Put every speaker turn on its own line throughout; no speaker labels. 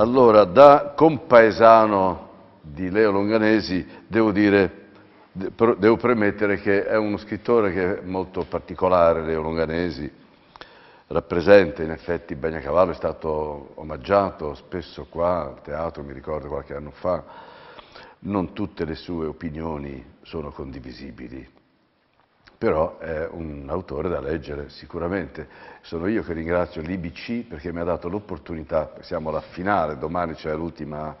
Allora, da compaesano di Leo Longanesi, devo, dire, devo premettere che è uno scrittore che è molto particolare, Leo Longanesi, rappresenta in effetti Bagnacavallo, è stato omaggiato spesso qua al teatro, mi ricordo qualche anno fa, non tutte le sue opinioni sono condivisibili, però è un autore da leggere sicuramente. Sono io che ringrazio l'IBC perché mi ha dato l'opportunità, siamo alla finale, domani c'è l'ultima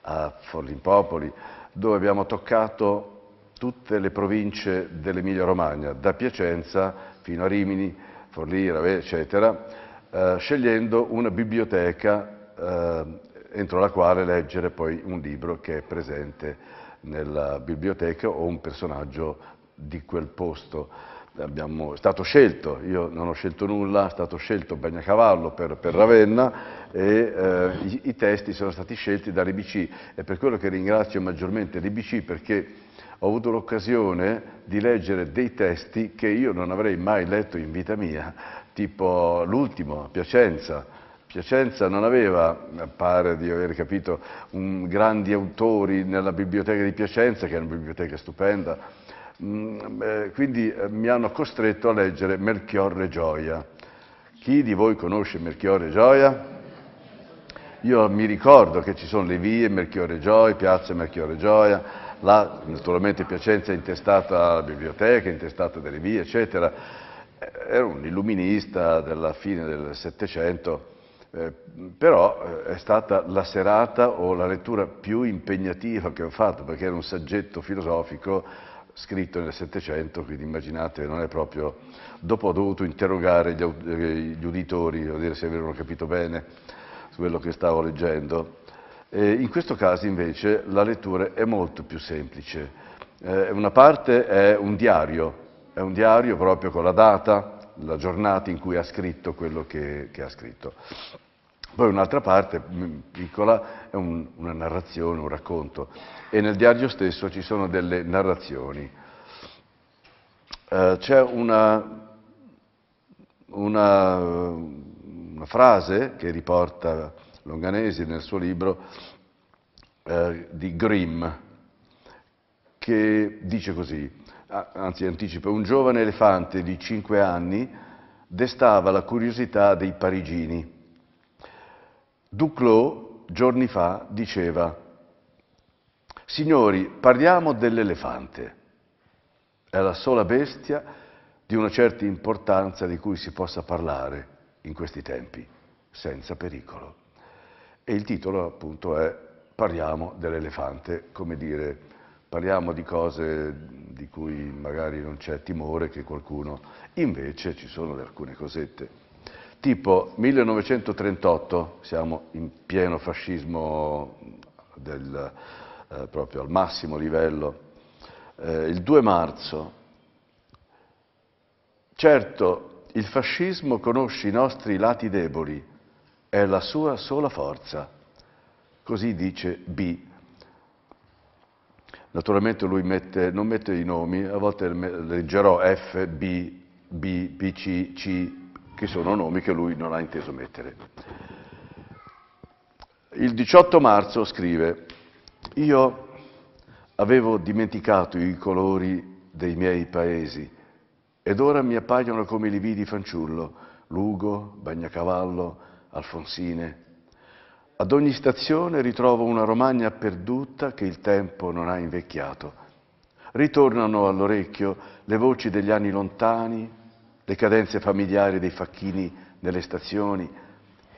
a Forlimpopoli, dove abbiamo toccato tutte le province dell'Emilia Romagna, da Piacenza fino a Rimini, Forlì, Ravè, eccetera, eh, scegliendo una biblioteca eh, entro la quale leggere poi un libro che è presente nella biblioteca o un personaggio di quel posto. Abbiamo, è stato scelto, io non ho scelto nulla, è stato scelto Bagnacavallo per, per Ravenna e eh, i, i, testi sono stati scelti da Ribici e per quello che ringrazio maggiormente Ribici perché ho avuto l'occasione di leggere dei testi che io non avrei mai letto in vita mia, tipo l'ultimo, Piacenza, Piacenza non aveva, pare di aver capito, un, grandi autori nella biblioteca di Piacenza, che è una biblioteca stupenda, Mm, eh, quindi eh, mi hanno costretto a leggere Melchiorre Gioia. Chi di voi conosce Melchiorre Gioia? Io mi ricordo che ci sono le vie Melchiorre Gioia, piazza Melchiorre Gioia, là naturalmente Piacenza è intestata alla biblioteca, è intestata delle vie, eccetera. Eh, era un illuminista della fine del Settecento, eh, però è stata la serata o la lettura più impegnativa che ho fatto, perché era un saggetto filosofico scritto nel Settecento, quindi immaginate, non è proprio... Dopo ho dovuto interrogare gli, eh, gli uditori, vedere se avevano capito bene su quello che stavo leggendo. E in questo caso invece la lettura è molto più semplice. Eh, una parte è un diario, è un diario proprio con la data, la giornata in cui ha scritto quello che, che ha scritto. Poi un'altra parte, piccola, è un, una narrazione, un racconto. E nel diario stesso ci sono delle narrazioni. Eh, c'è una, una, una, frase che riporta Longanesi nel suo libro eh, di Grimm, che dice così, anzi anticipa, un giovane elefante di 5 anni destava la curiosità dei parigini Duclos giorni fa diceva, signori, parliamo dell'elefante, è la sola bestia di una certa importanza di cui si possa parlare in questi tempi, senza pericolo. E il titolo appunto è Parliamo dell'elefante, come dire, parliamo di cose di cui magari non c'è timore che qualcuno, invece ci sono alcune cosette tipo 1938, siamo in pieno fascismo del, eh, proprio al massimo livello, eh, il 2 marzo, certo il fascismo conosce i nostri lati deboli, è la sua sola forza, così dice B. Naturalmente lui mette, non mette i nomi, a volte leggerò F, B, B, BC, C, che sono nomi che lui non ha inteso mettere. Il 18 marzo scrive, io avevo dimenticato i colori dei miei paesi ed ora mi appaiono come li vidi fanciullo, Lugo, Bagnacavallo, Alfonsine. Ad ogni stazione ritrovo una Romagna perduta che il tempo non ha invecchiato. Ritornano all'orecchio le voci degli anni lontani, le cadenze familiari dei facchini nelle stazioni.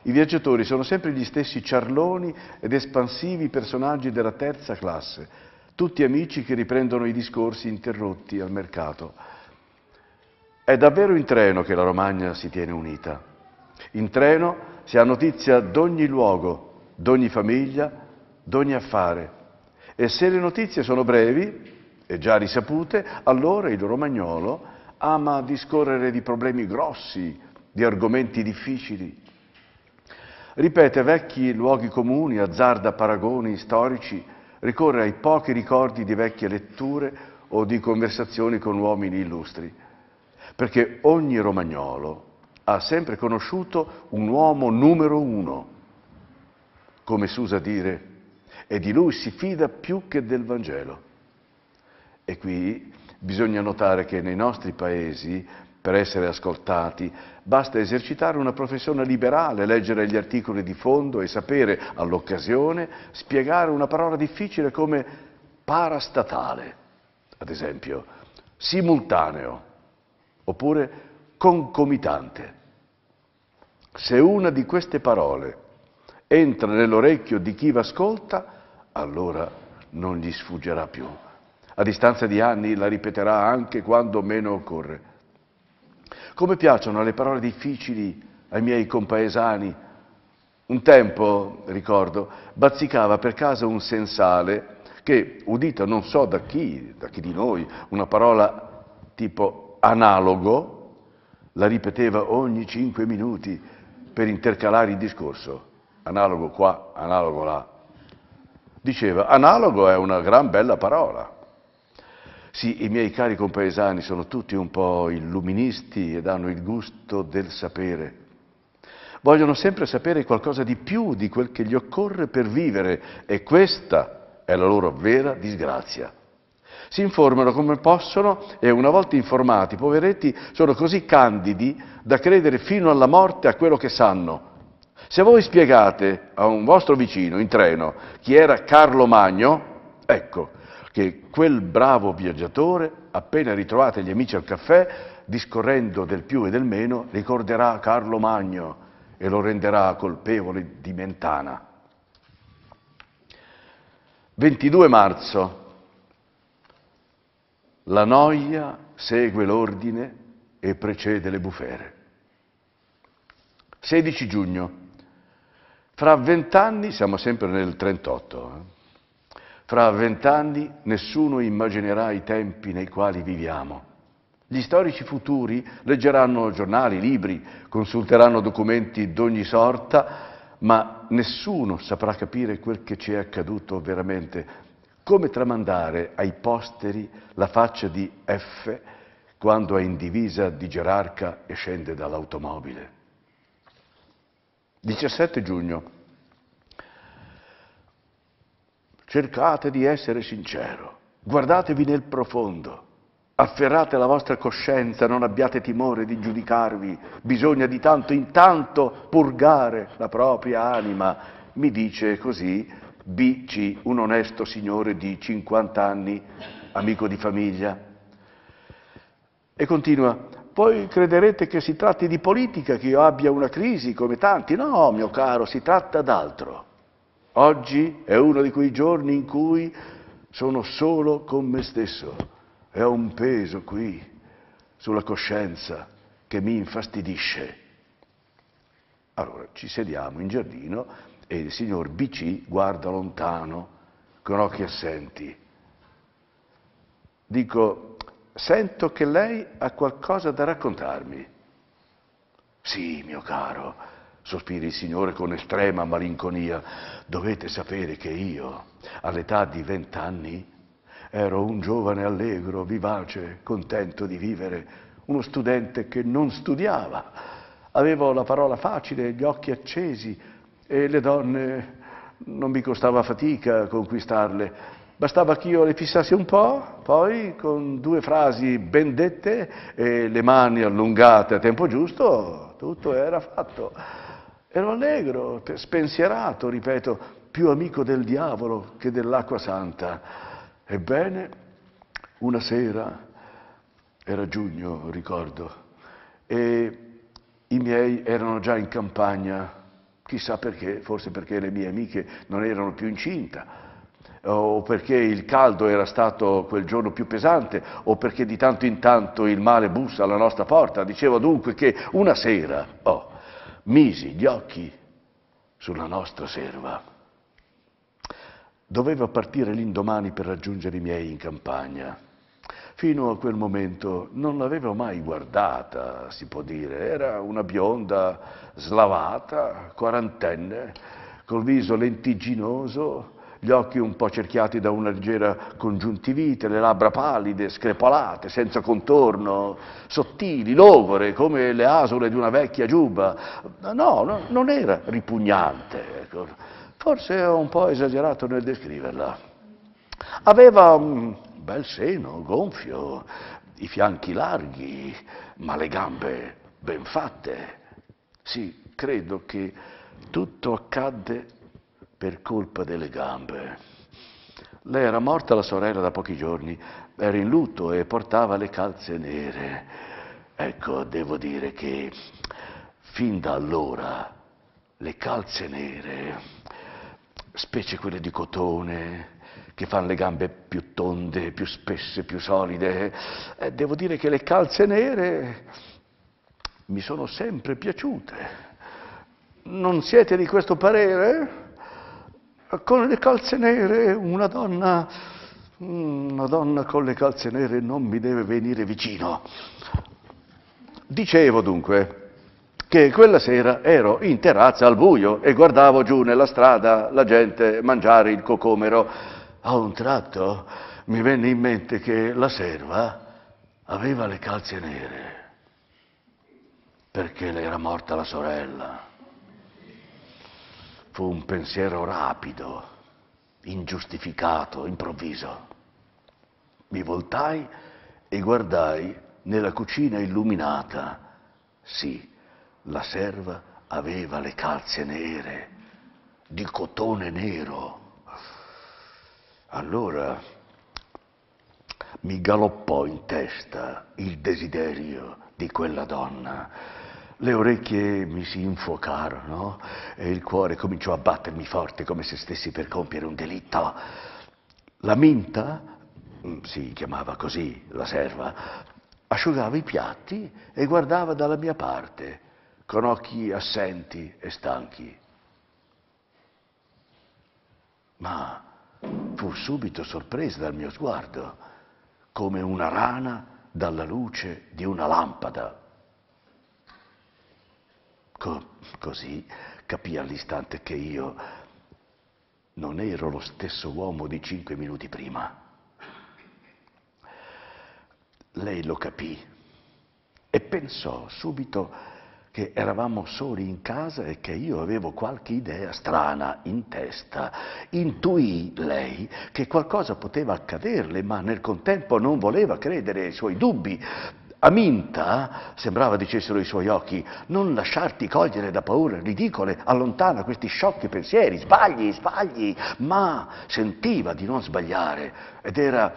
I viaggiatori sono sempre gli stessi ciarloni ed espansivi personaggi della terza classe, tutti amici che riprendono i discorsi interrotti al mercato. È davvero in treno che la Romagna si tiene unita. In treno si ha notizia d'ogni luogo, d'ogni famiglia, d'ogni affare. E se le notizie sono brevi e già risapute, allora il romagnolo ama discorrere di problemi grossi, di argomenti difficili. Ripete vecchi luoghi comuni, azzarda paragoni storici, ricorre ai pochi ricordi di vecchie letture o di conversazioni con uomini illustri, perché ogni romagnolo ha sempre conosciuto un uomo numero uno, come s'usa dire, e di lui si fida più che del Vangelo. E qui Bisogna notare che nei nostri paesi, per essere ascoltati, basta esercitare una professione liberale, leggere gli articoli di fondo e sapere, all'occasione, spiegare una parola difficile come parastatale, ad esempio, simultaneo, oppure concomitante. Se una di queste parole entra nell'orecchio di chi va ascolta, allora non gli sfuggerà più. A distanza di anni la ripeterà anche quando meno occorre. Come piacciono le parole difficili ai miei compaesani. Un tempo, ricordo, bazzicava per casa un sensale che, udita non so da chi, da chi di noi, una parola tipo analogo, la ripeteva ogni cinque minuti per intercalare il discorso. Analogo qua, analogo là. Diceva, analogo è una gran bella parola. Sì, i miei cari compaesani sono tutti un po' illuministi ed hanno il gusto del sapere. Vogliono sempre sapere qualcosa di più di quel che gli occorre per vivere e questa è la loro vera disgrazia. Si informano come possono e una volta informati, poveretti sono così candidi da credere fino alla morte a quello che sanno. Se voi spiegate a un vostro vicino in treno chi era Carlo Magno, ecco, che quel bravo viaggiatore, appena ritrovate gli amici al caffè, discorrendo del più e del meno, ricorderà Carlo Magno e lo renderà colpevole di mentana. 22 marzo. La noia segue l'ordine e precede le bufere. 16 giugno. Fra vent'anni, siamo sempre nel 38, eh? Fra vent'anni nessuno immaginerà i tempi nei quali viviamo. Gli storici futuri leggeranno giornali, libri, consulteranno documenti d'ogni sorta, ma nessuno saprà capire quel che ci è accaduto veramente. Come tramandare ai posteri la faccia di F quando è in divisa di gerarca e scende dall'automobile? 17 giugno cercate di essere sincero, guardatevi nel profondo, afferrate la vostra coscienza, non abbiate timore di giudicarvi, bisogna di tanto in tanto purgare la propria anima, mi dice così BC, un onesto signore di 50 anni, amico di famiglia. E continua, voi crederete che si tratti di politica, che io abbia una crisi come tanti. No, mio caro, si tratta d'altro. Oggi è uno di quei giorni in cui sono solo con me stesso e ho un peso qui sulla coscienza che mi infastidisce. Allora ci sediamo in giardino e il signor BC guarda lontano con occhi assenti. Dico, sento che lei ha qualcosa da raccontarmi. Sì, mio caro, sospira il Signore con estrema malinconia, dovete sapere che io, all'età di vent'anni, ero un giovane allegro, vivace, contento di vivere, uno studente che non studiava. Avevo la parola facile, gli occhi accesi e le donne non mi costava fatica conquistarle. Bastava che io le fissassi un po', poi con due frasi ben dette e le mani allungate a tempo giusto, tutto era fatto. Ero allegro, spensierato, ripeto, più amico del diavolo che dell'acqua santa. Ebbene, una sera, era giugno, ricordo, e i miei erano già in campagna, chissà perché, forse perché le mie amiche non erano più incinta, o perché il caldo era stato quel giorno più pesante, o perché di tanto in tanto il male bussa alla nostra porta. Dicevo dunque che una sera, oh, misi gli occhi sulla nostra serva. Doveva partire l'indomani per raggiungere i miei in campagna. Fino a quel momento non l'avevo mai guardata, si può dire. Era una bionda slavata, quarantenne, col viso lentiginoso, gli occhi un po' cerchiati da una leggera congiuntivite, le labbra pallide, screpolate, senza contorno, sottili, logore, come le asole di una vecchia giubba. No, no non era ripugnante, ecco. forse ho un po' esagerato nel descriverla. Aveva un bel seno, gonfio, i fianchi larghi, ma le gambe ben fatte. Sì, credo che tutto accadde per colpa delle gambe. Lei era morta la sorella da pochi giorni, era in lutto e portava le calze nere. Ecco, devo dire che fin da allora le calze nere, specie quelle di cotone, che fanno le gambe più tonde, più spesse, più solide, eh, devo dire che le calze nere mi sono sempre piaciute. Non siete di questo parere? con le calze nere una donna, mm, una donna con le calze nere non mi deve venire vicino. Dicevo dunque che quella sera ero in terrazza al buio e guardavo giù nella strada la gente mangiare il cocomero. A un tratto mi venne in mente che la serva aveva le calze nere perché le era morta la sorella. Fu un pensiero rapido, ingiustificato, improvviso. Mi voltai e guardai nella cucina illuminata. Sì, la serva aveva le calze nere, di cotone nero. Allora mi galoppò in testa il desiderio di quella donna le orecchie mi si infuocarono e il cuore cominciò a battermi forte come se stessi per compiere un delitto. La Minta, mm, si chiamava così la serva, asciugava i piatti e guardava dalla mia parte, con occhi assenti e stanchi. Ma fu subito sorpresa dal mio sguardo, come una rana dalla luce di una lampada Co- così capì all'istante che io non ero lo stesso uomo di cinque minuti prima. Lei lo capì e pensò subito che eravamo soli in casa e che io avevo qualche idea strana in testa. Intuì lei che qualcosa poteva accaderle, ma nel contempo non voleva credere ai suoi dubbi, Aminta, sembrava dicessero i suoi occhi, non lasciarti cogliere da paure ridicole, allontana questi sciocchi pensieri, sbagli, sbagli, ma sentiva di non sbagliare ed era,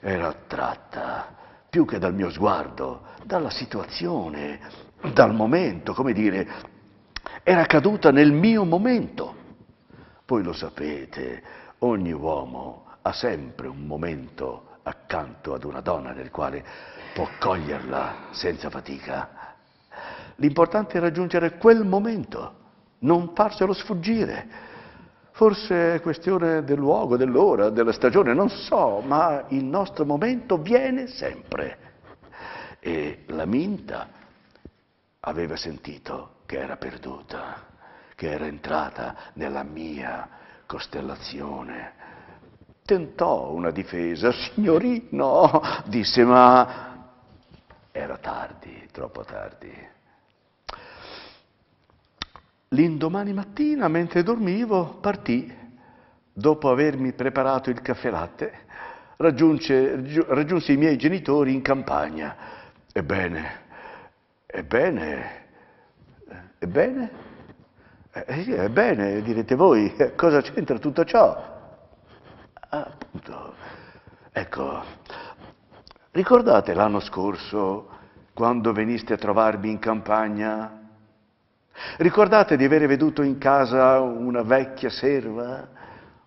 era attratta più che dal mio sguardo, dalla situazione, dal momento, come dire, era caduta nel mio momento. Voi lo sapete, ogni uomo ha sempre un momento accanto ad una donna nel quale può coglierla senza fatica. L'importante è raggiungere quel momento, non farselo sfuggire. Forse è questione del luogo, dell'ora, della stagione, non so, ma il nostro momento viene sempre. E la Minta aveva sentito che era perduta, che era entrata nella mia costellazione. Tentò una difesa, signorino, disse, ma era tardi, troppo tardi. L'indomani mattina, mentre dormivo, partì. Dopo avermi preparato il caffè latte, raggiunse, i miei genitori in campagna. Ebbene, ebbene, ebbene, eh, eh, ebbene, direte voi, cosa c'entra tutto ciò? Appunto, ecco. Ricordate l'anno scorso quando veniste a trovarmi in campagna? Ricordate di aver veduto in casa una vecchia serva,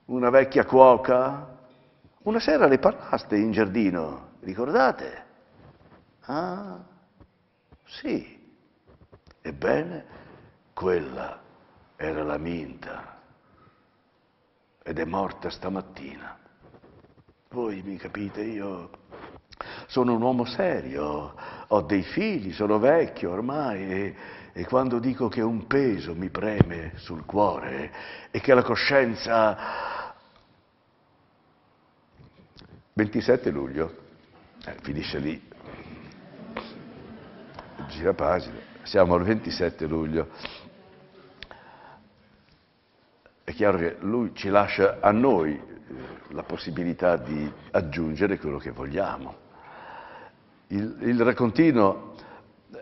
una vecchia cuoca? Una sera le parlaste in giardino, ricordate? Ah, sì. Ebbene, quella era la Minta ed è morta stamattina. Voi mi capite, io sono un uomo serio, ho dei figli, sono vecchio ormai e, e quando dico che un peso mi preme sul cuore e che la coscienza... 27 luglio, eh, finisce lì, gira pagina, siamo al 27 luglio. È chiaro che lui ci lascia a noi eh, la possibilità di aggiungere quello che vogliamo. Il, il raccontino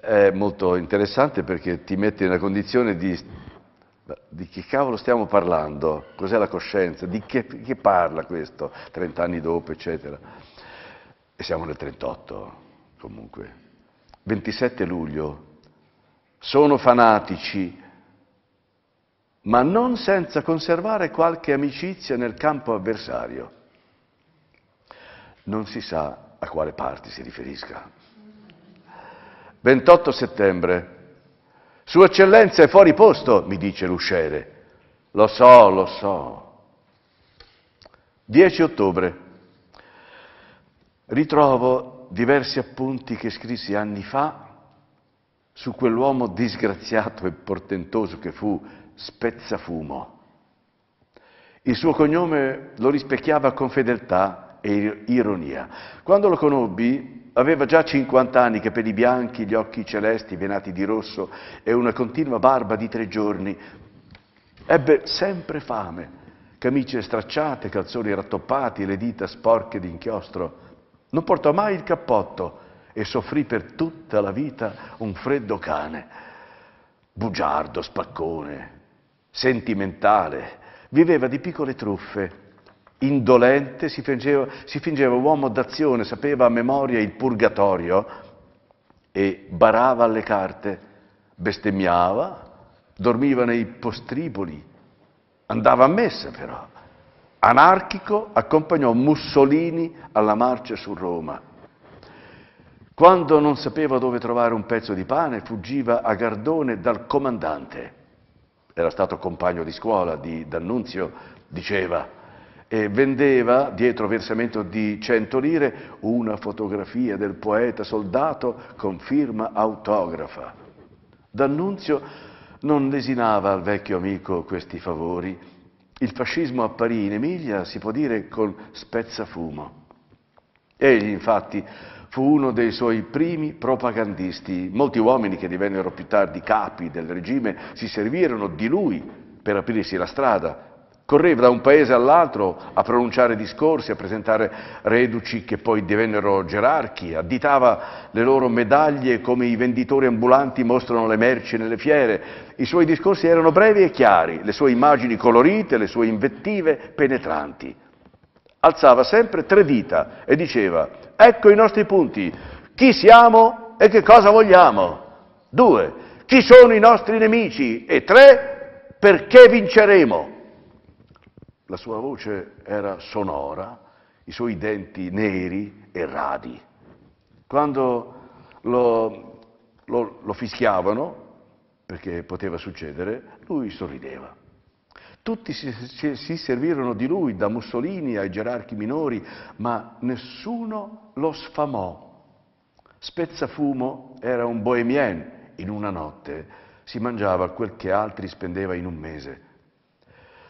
è molto interessante perché ti mette nella condizione di di che cavolo stiamo parlando? Cos'è la coscienza? Di che, che parla questo? Trent'anni dopo, eccetera. E siamo nel 38, comunque. 27 luglio. Sono fanatici, ma non senza conservare qualche amicizia nel campo avversario. Non si sa a quale parte si riferisca. 28 settembre. Sua Eccellenza è fuori posto, mi dice l'usciere. Lo so, lo so. 10 ottobre. Ritrovo diversi appunti che scrissi anni fa su quell'uomo disgraziato e portentoso che fu Spezzafumo. Il suo cognome lo rispecchiava con fedeltà e ironia. Quando lo conobbi aveva già 50 anni, capelli bianchi, gli occhi celesti venati di rosso e una continua barba di tre giorni. Ebbe sempre fame, camicie stracciate, calzoni rattoppati, le dita sporche di inchiostro. Non portò mai il cappotto e soffrì per tutta la vita un freddo cane. Bugiardo, spaccone, sentimentale, viveva di piccole truffe indolente, si fingeva, si fingeva uomo d'azione, sapeva a memoria il purgatorio e barava alle carte, bestemmiava, dormiva nei postriboli, andava a messa però. Anarchico accompagnò Mussolini alla marcia su Roma. Quando non sapeva dove trovare un pezzo di pane, fuggiva a Gardone dal comandante. Era stato compagno di scuola di D'Annunzio, diceva e vendeva, dietro versamento di 100 lire, una fotografia del poeta soldato con firma autografa. D'Annunzio non lesinava al vecchio amico questi favori. Il fascismo apparì in Emilia, si può dire, con spezzafumo. Egli, infatti, fu uno dei suoi primi propagandisti. Molti uomini che divennero più tardi capi del regime si servirono di lui per aprirsi la strada Correva da un paese all'altro a pronunciare discorsi, a presentare reduci che poi divennero gerarchi, additava le loro medaglie come i venditori ambulanti mostrano le merci nelle fiere. I suoi discorsi erano brevi e chiari, le sue immagini colorite, le sue invettive penetranti. Alzava sempre tre dita e diceva, ecco i nostri punti, chi siamo e che cosa vogliamo? Due, chi sono i nostri nemici? E tre, perché vinceremo? La sua voce era sonora, i suoi denti neri e radi. Quando lo, lo, lo fischiavano, perché poteva succedere, lui sorrideva. Tutti si, si, servirono di lui, da Mussolini ai gerarchi minori, ma nessuno lo sfamò. Spezzafumo era un bohemien in una notte, si mangiava quel che altri spendeva in un mese.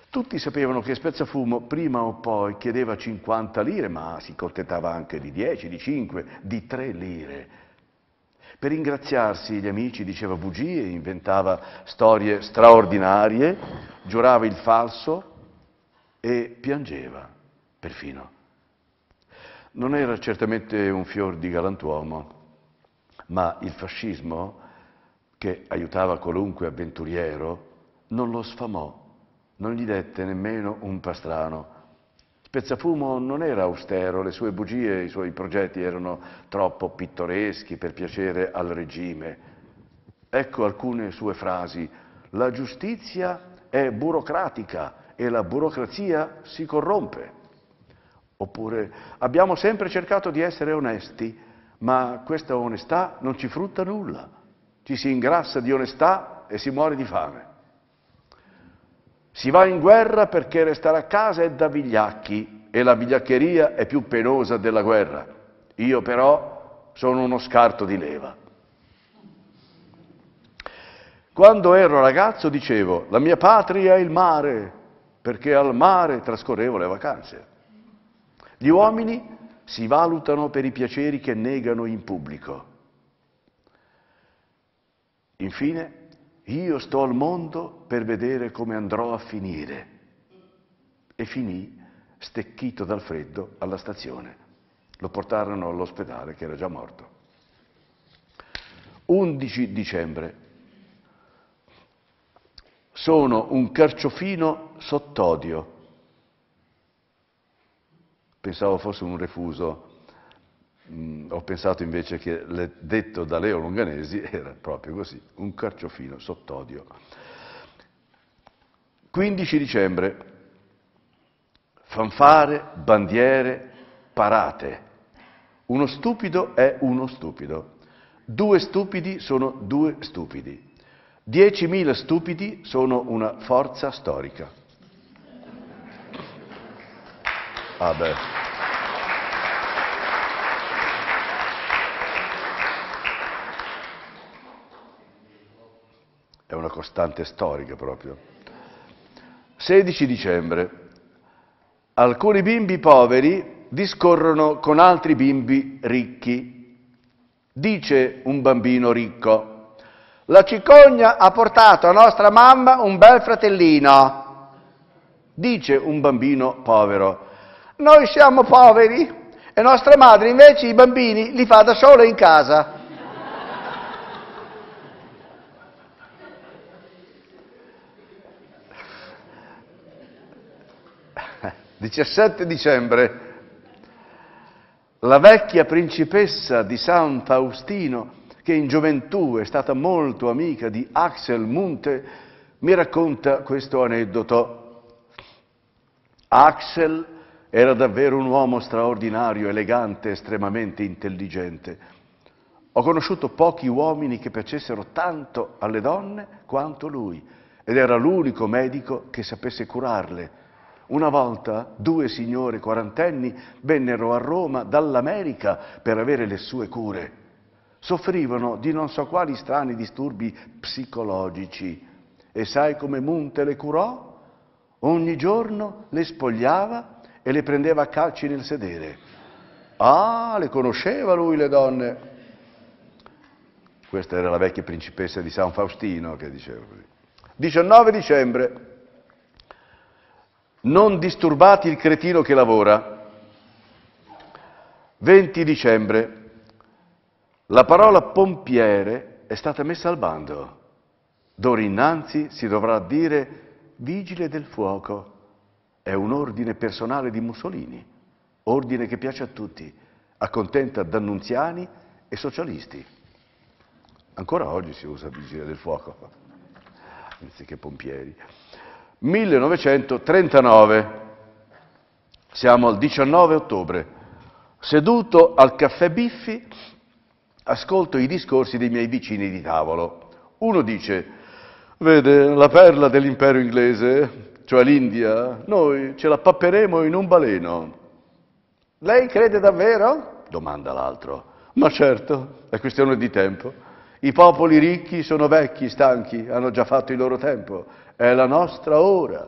Tutti sapevano che Spezzafumo prima o poi chiedeva 50 lire, ma si contentava anche di 10, di 5, di 3 lire. Per ringraziarsi gli amici diceva bugie, inventava storie straordinarie, giurava il falso e piangeva perfino. Non era certamente un fior di galantuomo, ma il fascismo, che aiutava qualunque avventuriero, non lo sfamò non gli dette nemmeno un pastrano. Spezzafumo non era austero, le sue bugie, i suoi progetti erano troppo pittoreschi per piacere al regime. Ecco alcune sue frasi. La giustizia è burocratica e la burocrazia si corrompe. Oppure abbiamo sempre cercato di essere onesti, ma questa onestà non ci frutta nulla. Ci si ingrassa di onestà e si muore di fame. Si va in guerra perché restare a casa è da vigliacchi e la vigliaccheria è più penosa della guerra. Io però sono uno scarto di leva. Quando ero ragazzo dicevo, la mia patria è il mare, perché al mare trascorrevo le vacanze. Gli uomini si valutano per i piaceri che negano in pubblico. Infine, io sto al mondo per vedere come andrò a finire. E finì stecchito dal freddo alla stazione. Lo portarono all'ospedale che era già morto. 11 dicembre. Sono un carciofino sott'odio. Pensavo fosse un refuso mh, mm, ho pensato invece che le, detto da Leo Longanesi era proprio così, un carciofino sott'odio. 15 dicembre, fanfare, bandiere, parate. Uno stupido è uno stupido. Due stupidi sono due stupidi. Diecimila stupidi sono una forza storica. Vabbè. Ah è una costante storica proprio. 16 dicembre. Alcuni bimbi poveri discorrono con altri bimbi ricchi. Dice un bambino ricco, la cicogna ha portato a nostra mamma un bel fratellino. Dice un bambino povero, noi siamo poveri e nostra madre invece i bambini li fa da sola in casa. 17 dicembre, la vecchia principessa di San Faustino, che in gioventù è stata molto amica di Axel Munte, mi racconta questo aneddoto. Axel era davvero un uomo straordinario, elegante, estremamente intelligente. Ho conosciuto pochi uomini che piacessero tanto alle donne quanto lui, ed era l'unico medico che sapesse curarle una volta due signore quarantenni vennero a Roma dall'America per avere le sue cure. Soffrivano di non so quali strani disturbi psicologici. E sai come Munte le curò? Ogni giorno le spogliava e le prendeva a calci nel sedere. Ah, le conosceva lui le donne. Questa era la vecchia principessa di San Faustino che diceva così. 19 dicembre non disturbate il cretino che lavora. 20 dicembre. La parola pompiere è stata messa al bando. D'ora innanzi si dovrà dire vigile del fuoco. È un ordine personale di Mussolini, ordine che piace a tutti, accontenta d'annunziani e socialisti. Ancora oggi si usa vigile del fuoco, anziché pompieri. 1939, siamo al 19 ottobre, seduto al caffè Biffi, ascolto i discorsi dei miei vicini di tavolo. Uno dice, vede, la perla dell'impero inglese, cioè l'India, noi ce la papperemo in un baleno. Lei crede davvero? domanda l'altro. Ma certo, è questione di tempo. I popoli ricchi sono vecchi, stanchi, hanno già fatto il loro tempo è la nostra ora.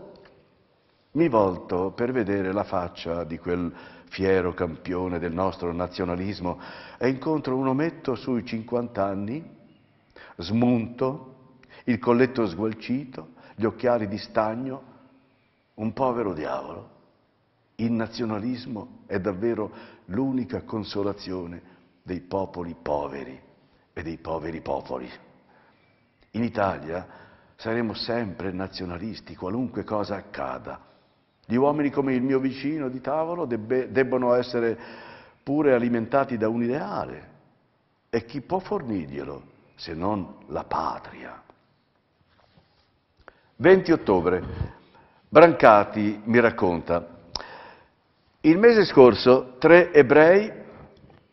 Mi volto per vedere la faccia di quel fiero campione del nostro nazionalismo e incontro un ometto sui 50 anni, smunto, il colletto sgualcito, gli occhiali di stagno, un povero diavolo. Il nazionalismo è davvero l'unica consolazione dei popoli poveri e dei poveri popoli. In Italia Saremo sempre nazionalisti, qualunque cosa accada. Gli uomini come il mio vicino di tavolo debbe, debbono essere pure alimentati da un ideale. E chi può fornirglielo se non la patria? 20 ottobre. Brancati mi racconta. Il mese scorso tre ebrei,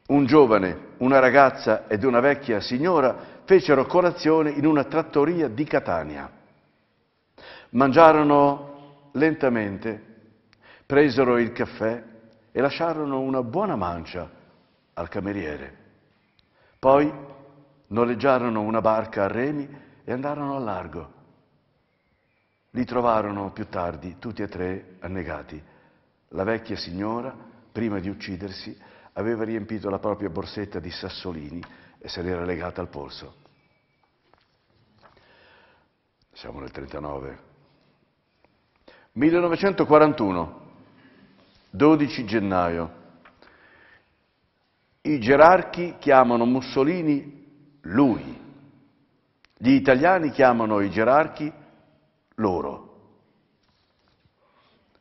un giovane, una ragazza ed una vecchia signora fecero colazione in una trattoria di Catania. Mangiarono lentamente, presero il caffè e lasciarono una buona mancia al cameriere. Poi noleggiarono una barca a remi e andarono al largo. Li trovarono più tardi tutti e tre annegati. La vecchia signora, prima di uccidersi, aveva riempito la propria borsetta di sassolini e se l'era legata al polso. Siamo nel 39. 1941, 12 gennaio. I gerarchi chiamano Mussolini lui. Gli italiani chiamano i gerarchi loro.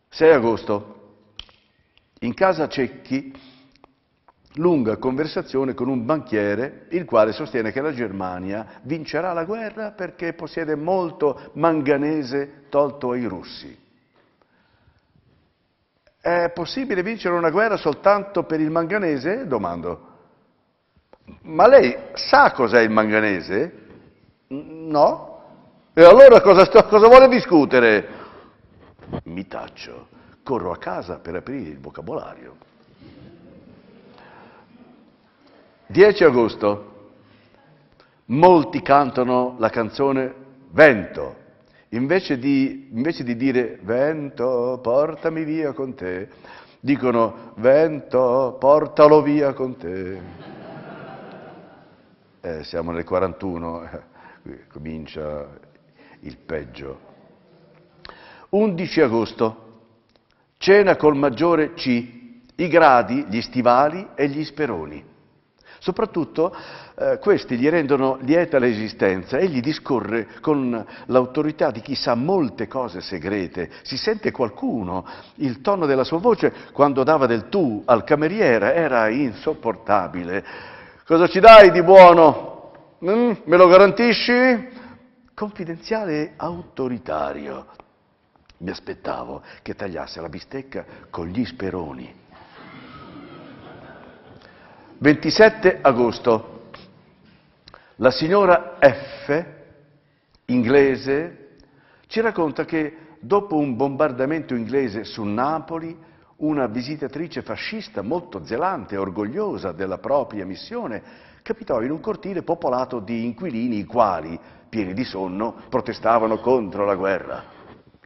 6 agosto. In casa Cecchi lunga conversazione con un banchiere il quale sostiene che la Germania vincerà la guerra perché possiede molto manganese tolto ai russi. È possibile vincere una guerra soltanto per il manganese? Domando. Ma lei sa cos'è il manganese? No? E allora cosa, sto, cosa vuole discutere? Mi taccio, corro a casa per aprire il vocabolario. 10 agosto, molti cantano la canzone Vento, invece di, invece di dire Vento, portami via con te, dicono Vento, portalo via con te. Eh, siamo nel 41, eh, comincia il peggio. 11 agosto, cena col maggiore C, i gradi, gli stivali e gli speroni. Soprattutto eh, questi gli rendono lieta l'esistenza, egli discorre con l'autorità di chi sa molte cose segrete, si sente qualcuno, il tono della sua voce quando dava del tu al cameriere era insopportabile. Cosa ci dai di buono? Mm, me lo garantisci? Confidenziale e autoritario. Mi aspettavo che tagliasse la bistecca con gli speroni 27 agosto, la signora F, inglese, ci racconta che dopo un bombardamento inglese su Napoli, una visitatrice fascista molto zelante e orgogliosa della propria missione capitò in un cortile popolato di inquilini i quali, pieni di sonno, protestavano contro la guerra.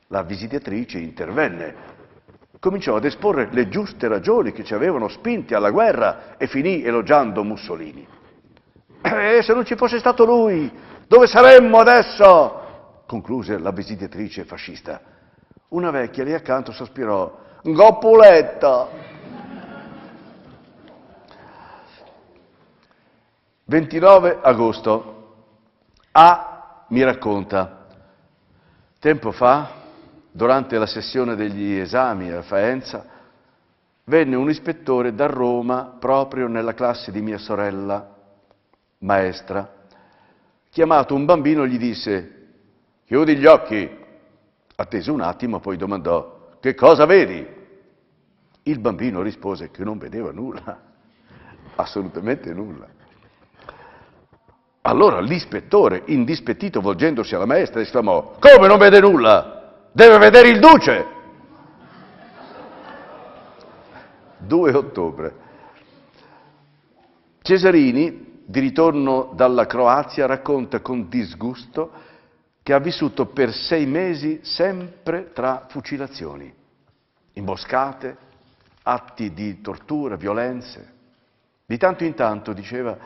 La visitatrice intervenne cominciò ad esporre le giuste ragioni che ci avevano spinti alla guerra e finì elogiando Mussolini. E se non ci fosse stato lui, dove saremmo adesso? concluse la visitatrice fascista. Una vecchia lì accanto sospirò, Goppuletta! 29 agosto. A mi racconta, tempo fa Durante la sessione degli esami a Faenza venne un ispettore da Roma proprio nella classe di mia sorella, maestra. Chiamato un bambino gli disse, chiudi gli occhi. Attese un attimo, poi domandò, che cosa vedi? Il bambino rispose che non vedeva nulla, assolutamente nulla. Allora l'ispettore, indispettito volgendosi alla maestra, esclamò, come non vede nulla? deve vedere il duce. 2 ottobre. Cesarini, di ritorno dalla Croazia, racconta con disgusto che ha vissuto per sei mesi sempre tra fucilazioni, imboscate, atti di tortura, violenze. Di tanto in tanto, diceva,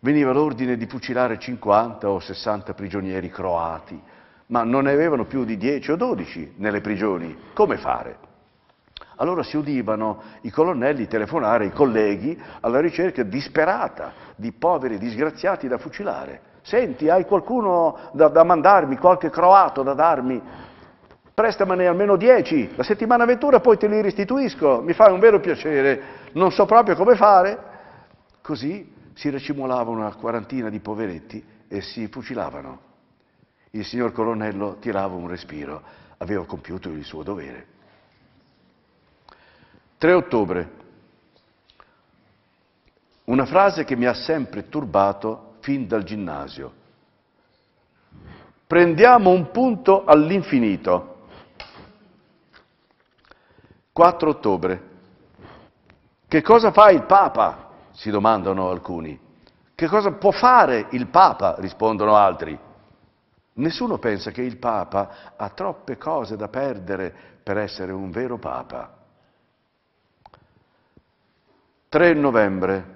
veniva l'ordine di fucilare 50 o 60 prigionieri croati ma non ne avevano più di 10 o 12 nelle prigioni. Come fare? Allora si udivano i colonnelli telefonare i colleghi alla ricerca disperata di poveri disgraziati da fucilare. Senti, hai qualcuno da, da mandarmi, qualche croato da darmi? Prestamane almeno 10, la settimana ventura poi te li restituisco, mi fai un vero piacere, non so proprio come fare. Così si racimulavano una quarantina di poveretti e si fucilavano il signor colonnello tirava un respiro, aveva compiuto il suo dovere. 3 ottobre, una frase che mi ha sempre turbato fin dal ginnasio. Prendiamo un punto all'infinito. 4 ottobre. Che cosa fa il Papa? si domandano alcuni. Che cosa può fare il Papa? rispondono altri. Nessuno pensa che il Papa ha troppe cose da perdere per essere un vero Papa. 3 novembre.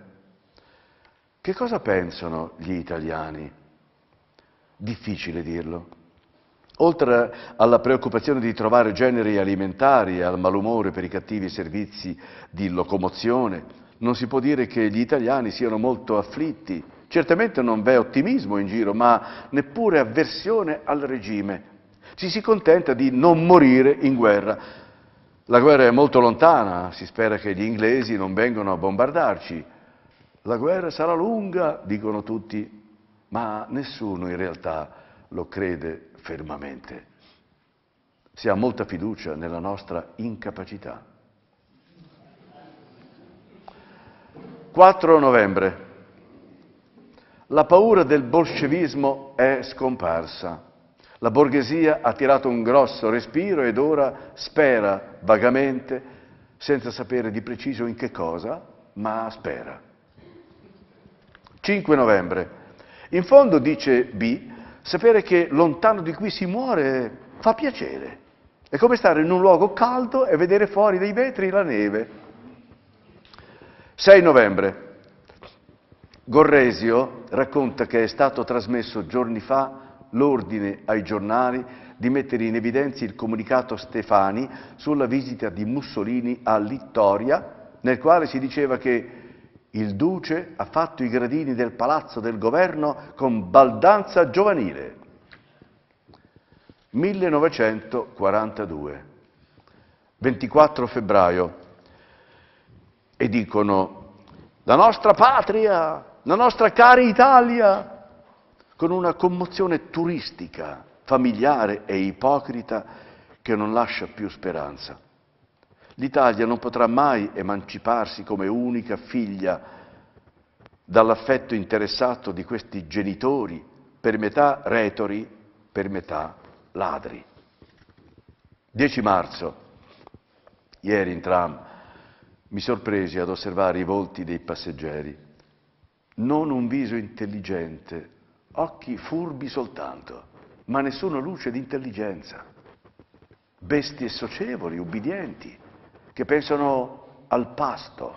Che cosa pensano gli italiani? Difficile dirlo. Oltre alla preoccupazione di trovare generi alimentari e al malumore per i cattivi servizi di locomozione, non si può dire che gli italiani siano molto afflitti Certamente non v'è ottimismo in giro, ma neppure avversione al regime. Ci si contenta di non morire in guerra. La guerra è molto lontana, si spera che gli inglesi non vengano a bombardarci. La guerra sarà lunga, dicono tutti, ma nessuno in realtà lo crede fermamente. Si ha molta fiducia nella nostra incapacità. 4 novembre la paura del bolscevismo è scomparsa. La borghesia ha tirato un grosso respiro ed ora spera vagamente, senza sapere di preciso in che cosa, ma spera. 5 novembre. In fondo, dice B, sapere che lontano di qui si muore fa piacere. È come stare in un luogo caldo e vedere fuori dai vetri la neve. 6 novembre. Gorresio racconta che è stato trasmesso giorni fa l'ordine ai giornali di mettere in evidenza il comunicato Stefani sulla visita di Mussolini a Littoria, nel quale si diceva che il duce ha fatto i gradini del palazzo del governo con baldanza giovanile. 1942, 24 febbraio, e dicono, la nostra patria la nostra cara Italia, con una commozione turistica, familiare e ipocrita che non lascia più speranza. L'Italia non potrà mai emanciparsi come unica figlia dall'affetto interessato di questi genitori, per metà retori, per metà ladri. 10 marzo, ieri in tram, mi sorpresi ad osservare i volti dei passeggeri non un viso intelligente, occhi furbi soltanto, ma nessuna luce di intelligenza. Bestie socievoli, ubbidienti, che pensano al pasto,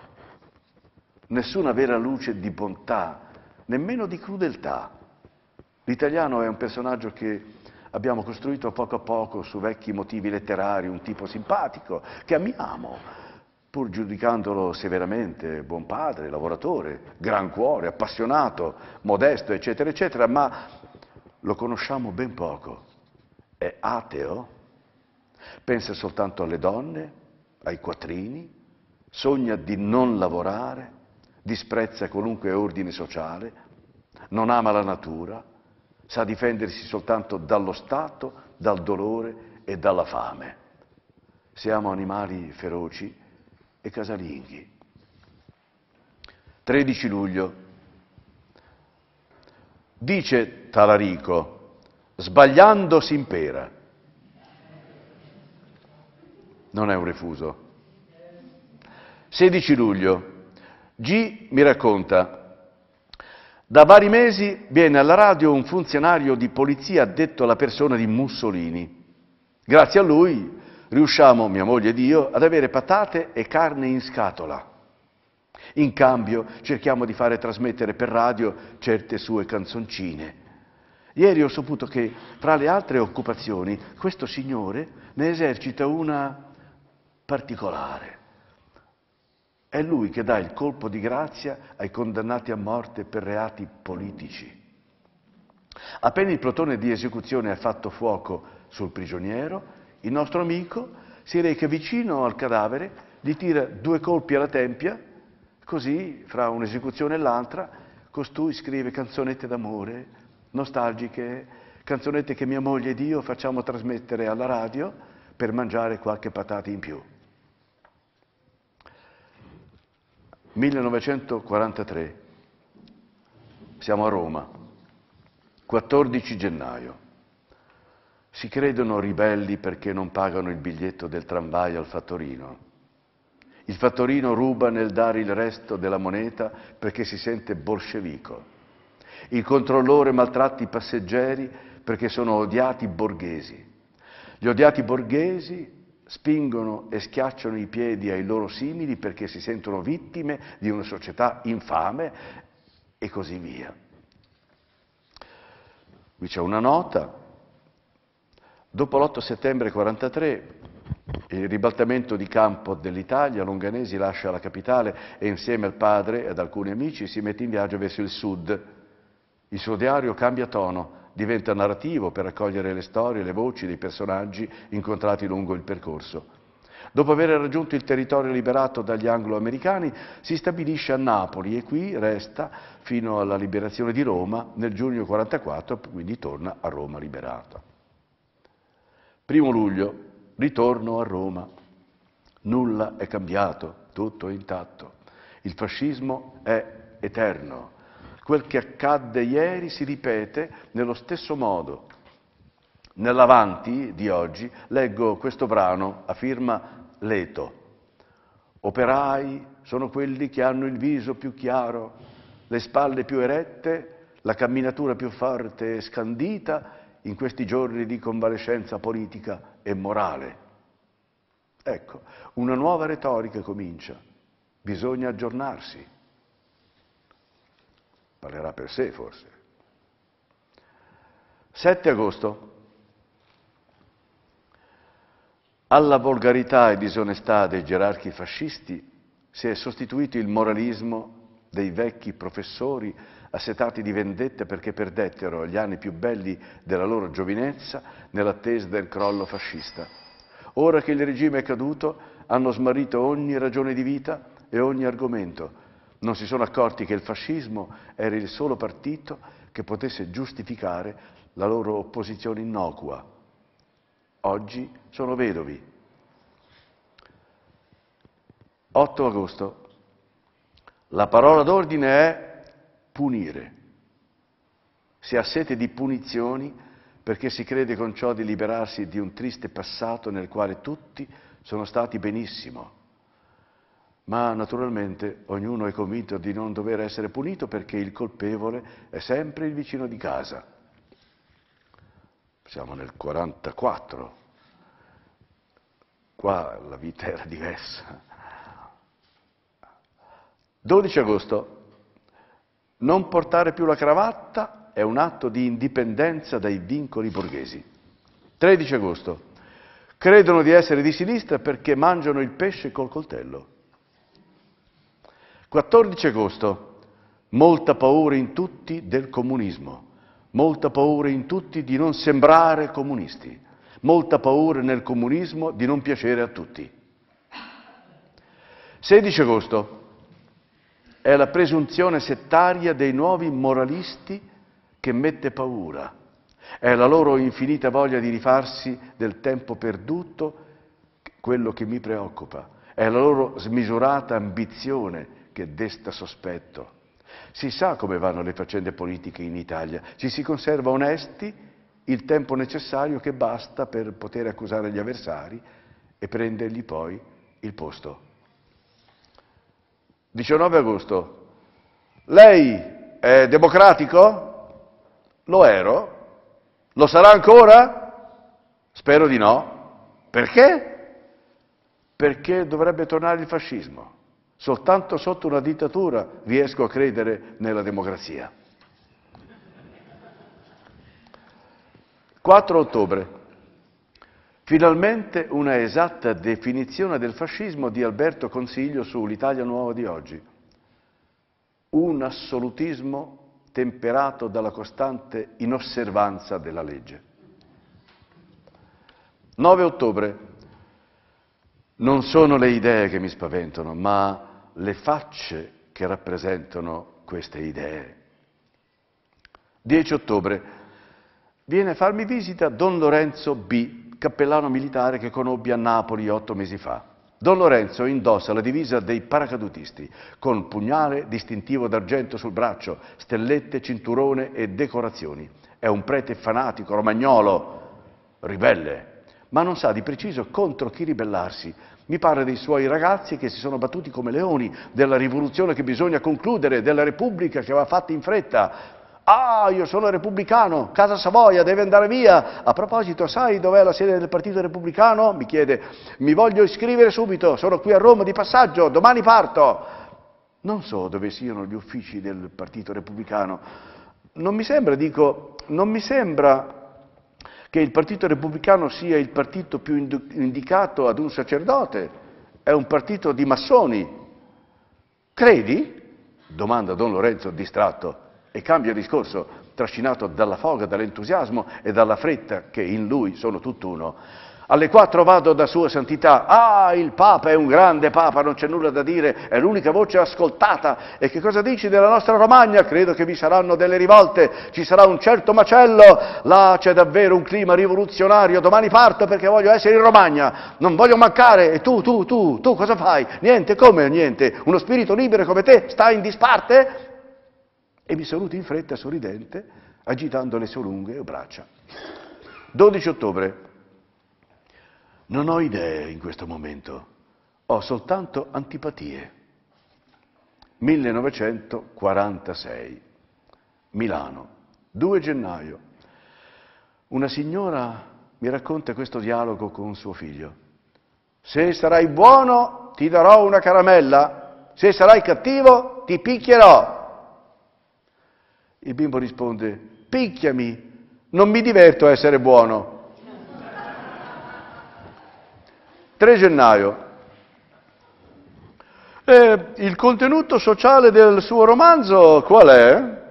nessuna vera luce di bontà, nemmeno di crudeltà. L'italiano è un personaggio che abbiamo costruito poco a poco su vecchi motivi letterari, un tipo simpatico, che amiamo, pur giudicandolo severamente, buon padre, lavoratore, gran cuore, appassionato, modesto, eccetera, eccetera, ma lo conosciamo ben poco. È ateo, pensa soltanto alle donne, ai quattrini, sogna di non lavorare, disprezza qualunque ordine sociale, non ama la natura, sa difendersi soltanto dallo Stato, dal dolore e dalla fame. Siamo animali feroci e casalinghi. 13 luglio. Dice Talarico, sbagliando si impera. Non è un refuso. 16 luglio. G mi racconta, da vari mesi viene alla radio un funzionario di polizia detto alla persona di Mussolini. Grazie a lui riusciamo, mia moglie ed io, ad avere patate e carne in scatola. In cambio cerchiamo di fare trasmettere per radio certe sue canzoncine. Ieri ho saputo che, fra le altre occupazioni, questo signore ne esercita una particolare. È lui che dà il colpo di grazia ai condannati a morte per reati politici. Appena il plotone di esecuzione ha fatto fuoco sul prigioniero, il nostro amico si reca vicino al cadavere, gli tira due colpi alla tempia, così fra un'esecuzione e l'altra costui scrive canzonette d'amore, nostalgiche, canzonette che mia moglie ed io facciamo trasmettere alla radio per mangiare qualche patata in più. 1943, siamo a Roma, 14 gennaio si credono ribelli perché non pagano il biglietto del tramvai al fattorino. Il fattorino ruba nel dare il resto della moneta perché si sente bolscevico. Il controllore maltratta i passeggeri perché sono odiati borghesi. Gli odiati borghesi spingono e schiacciano i piedi ai loro simili perché si sentono vittime di una società infame e così via. Qui c'è una nota Dopo l'8 settembre 1943 il ribaltamento di campo dell'Italia, Longanesi lascia la capitale e insieme al padre ed alcuni amici si mette in viaggio verso il sud. Il suo diario cambia tono, diventa narrativo per raccogliere le storie, le voci dei personaggi incontrati lungo il percorso. Dopo aver raggiunto il territorio liberato dagli anglo-americani, si stabilisce a Napoli e qui resta fino alla liberazione di Roma nel giugno 1944, quindi torna a Roma liberata. Primo luglio, ritorno a Roma. Nulla è cambiato, tutto è intatto. Il fascismo è eterno. Quel che accadde ieri si ripete nello stesso modo. Nell'avanti di oggi leggo questo brano a firma Leto. Operai sono quelli che hanno il viso più chiaro, le spalle più erette, la camminatura più forte e scandita in questi giorni di convalescenza politica e morale. Ecco, una nuova retorica comincia, bisogna aggiornarsi. Parlerà per sé forse. 7 agosto. Alla volgarità e disonestà dei gerarchi fascisti si è sostituito il moralismo dei vecchi professori assetati di vendette perché perdettero gli anni più belli della loro giovinezza nell'attesa del crollo fascista. Ora che il regime è caduto, hanno smarrito ogni ragione di vita e ogni argomento. Non si sono accorti che il fascismo era il solo partito che potesse giustificare la loro opposizione innocua. Oggi sono vedovi. 8 agosto. La parola d'ordine è punire. Si ha sete di punizioni perché si crede con ciò di liberarsi di un triste passato nel quale tutti sono stati benissimo. Ma naturalmente ognuno è convinto di non dover essere punito perché il colpevole è sempre il vicino di casa. Siamo nel 44. Qua la vita era diversa. 12 agosto non portare più la cravatta è un atto di indipendenza dai vincoli borghesi. 13 agosto. Credono di essere di sinistra perché mangiano il pesce col coltello. 14 agosto. Molta paura in tutti del comunismo. Molta paura in tutti di non sembrare comunisti. Molta paura nel comunismo di non piacere a tutti. 16 agosto è la presunzione settaria dei nuovi moralisti che mette paura, è la loro infinita voglia di rifarsi del tempo perduto quello che mi preoccupa, è la loro smisurata ambizione che desta sospetto. Si sa come vanno le faccende politiche in Italia, ci si conserva onesti il tempo necessario che basta per poter accusare gli avversari e prendergli poi il posto. 19 agosto. Lei è democratico? Lo ero. Lo sarà ancora? Spero di no. Perché? Perché dovrebbe tornare il fascismo. Soltanto sotto una dittatura riesco a credere nella democrazia. 4 ottobre Finalmente una esatta definizione del fascismo di Alberto Consiglio sull'Italia nuova di oggi. Un assolutismo temperato dalla costante inosservanza della legge. 9 ottobre. Non sono le idee che mi spaventano, ma le facce che rappresentano queste idee. 10 ottobre. Viene a farmi visita Don Lorenzo B cappellano militare che conobbi a Napoli otto mesi fa. Don Lorenzo indossa la divisa dei paracadutisti, con pugnale distintivo d'argento sul braccio, stellette, cinturone e decorazioni. È un prete fanatico, romagnolo, ribelle, ma non sa di preciso contro chi ribellarsi. Mi parla dei suoi ragazzi che si sono battuti come leoni, della rivoluzione che bisogna concludere, della repubblica che va fatta in fretta. Ah, io sono repubblicano, Casa Savoia deve andare via. A proposito, sai dov'è la sede del Partito Repubblicano? Mi chiede, mi voglio iscrivere subito, sono qui a Roma di passaggio, domani parto. Non so dove siano gli uffici del Partito Repubblicano. Non mi sembra, dico, non mi sembra che il Partito Repubblicano sia il partito più indicato ad un sacerdote. È un partito di massoni. Credi? domanda Don Lorenzo distratto. E cambia discorso, trascinato dalla foga, dall'entusiasmo e dalla fretta che in lui sono tutt'uno. Alle quattro vado da Sua Santità, ah il Papa è un grande Papa, non c'è nulla da dire, è l'unica voce ascoltata. E che cosa dici della nostra Romagna? Credo che vi saranno delle rivolte, ci sarà un certo macello, là c'è davvero un clima rivoluzionario, domani parto perché voglio essere in Romagna, non voglio mancare. E tu, tu, tu, tu cosa fai? Niente, come niente? Uno spirito libero come te sta in disparte? e mi saluti in fretta sorridente, agitando le sue lunghe braccia. 12 ottobre. Non ho idee in questo momento, ho soltanto antipatie. 1946, Milano, 2 gennaio. Una signora mi racconta questo dialogo con suo figlio. Se sarai buono ti darò una caramella, se sarai cattivo ti picchierò. Il bimbo risponde, picchiami, non mi diverto a essere buono. 3 gennaio. E il contenuto sociale del suo romanzo qual è?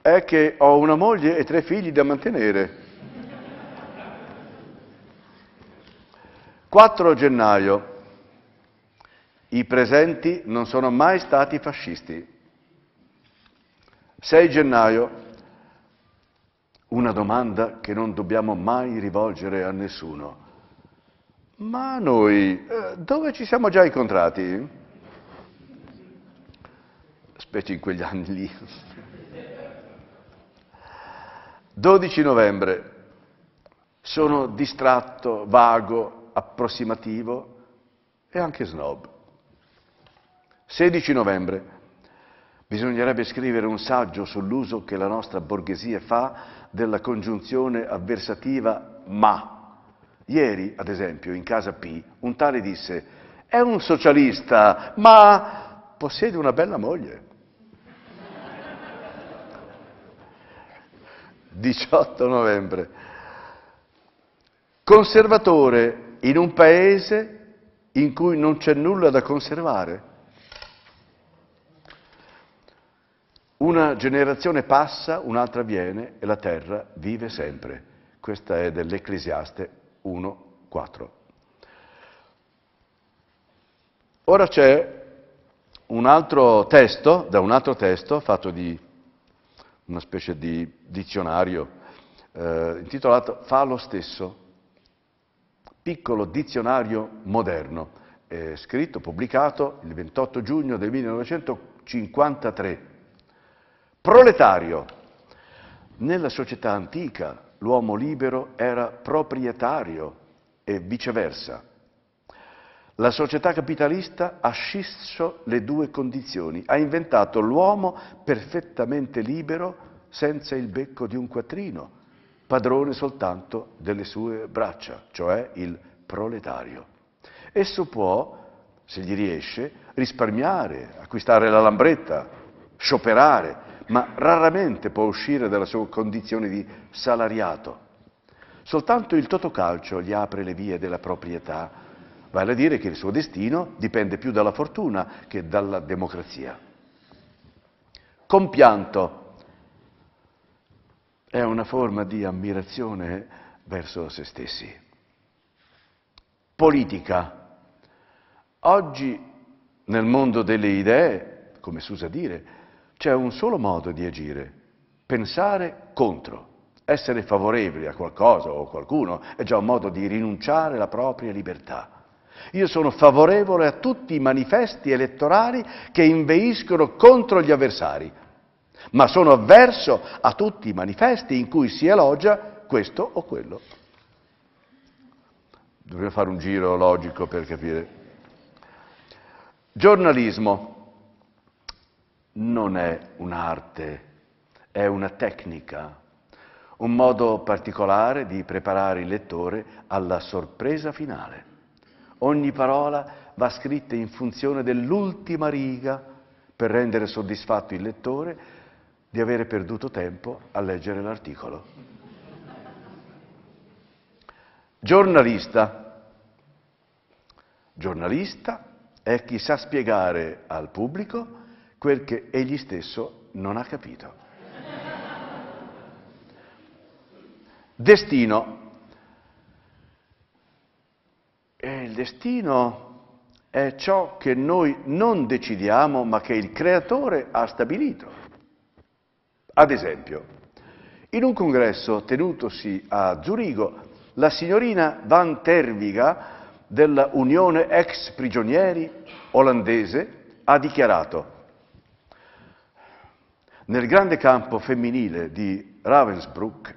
È che ho una moglie e tre figli da mantenere. 4 gennaio. I presenti non sono mai stati fascisti. 6 gennaio, una domanda che non dobbiamo mai rivolgere a nessuno. Ma noi, eh, dove ci siamo già incontrati? Specie in quegli anni lì. 12 novembre. Sono distratto, vago, approssimativo e anche snob. 16 novembre Bisognerebbe scrivere un saggio sull'uso che la nostra borghesia fa della congiunzione avversativa ma. Ieri, ad esempio, in casa P, un tale disse, è un socialista, ma possiede una bella moglie. 18 novembre. Conservatore in un paese in cui non c'è nulla da conservare. Una generazione passa, un'altra viene e la terra vive sempre. Questa è dell'Ecclesiaste 1.4. Ora c'è un altro testo, da un altro testo fatto di una specie di dizionario, eh, intitolato Fa lo stesso, piccolo dizionario moderno, eh, scritto, pubblicato il 28 giugno del 1953 Proletario. Nella società antica l'uomo libero era proprietario e viceversa. La società capitalista ha scisso le due condizioni, ha inventato l'uomo perfettamente libero senza il becco di un quattrino, padrone soltanto delle sue braccia, cioè il proletario. Esso può, se gli riesce, risparmiare, acquistare la lambretta, scioperare, ma raramente può uscire dalla sua condizione di salariato. Soltanto il totocalcio gli apre le vie della proprietà, vale a dire che il suo destino dipende più dalla fortuna che dalla democrazia. Compianto è una forma di ammirazione verso se stessi. Politica. Oggi nel mondo delle idee, come si usa dire, c'è un solo modo di agire, pensare contro. Essere favorevoli a qualcosa o a qualcuno è già un modo di rinunciare alla propria libertà. Io sono favorevole a tutti i manifesti elettorali che inveiscono contro gli avversari, ma sono avverso a tutti i manifesti in cui si elogia questo o quello. Dobbiamo fare un giro logico per capire. Giornalismo non è un'arte, è una tecnica, un modo particolare di preparare il lettore alla sorpresa finale. Ogni parola va scritta in funzione dell'ultima riga per rendere soddisfatto il lettore di avere perduto tempo a leggere l'articolo. Giornalista. Giornalista è chi sa spiegare al pubblico quel che egli stesso non ha capito. Destino. E il destino è ciò che noi non decidiamo ma che il creatore ha stabilito. Ad esempio, in un congresso tenutosi a Zurigo, la signorina Van Terviga della Unione Ex Prigionieri olandese ha dichiarato nel grande campo femminile di Ravensbrück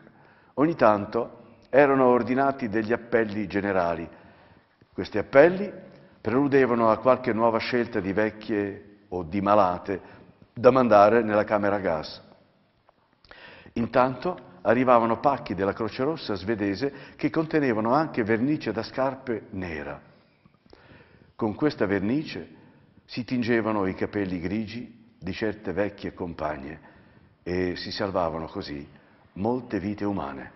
ogni tanto erano ordinati degli appelli generali. Questi appelli preludevano a qualche nuova scelta di vecchie o di malate da mandare nella camera a gas. Intanto arrivavano pacchi della Croce Rossa svedese che contenevano anche vernice da scarpe nera. Con questa vernice si tingevano i capelli grigi di certe vecchie compagne e si salvavano così molte vite umane.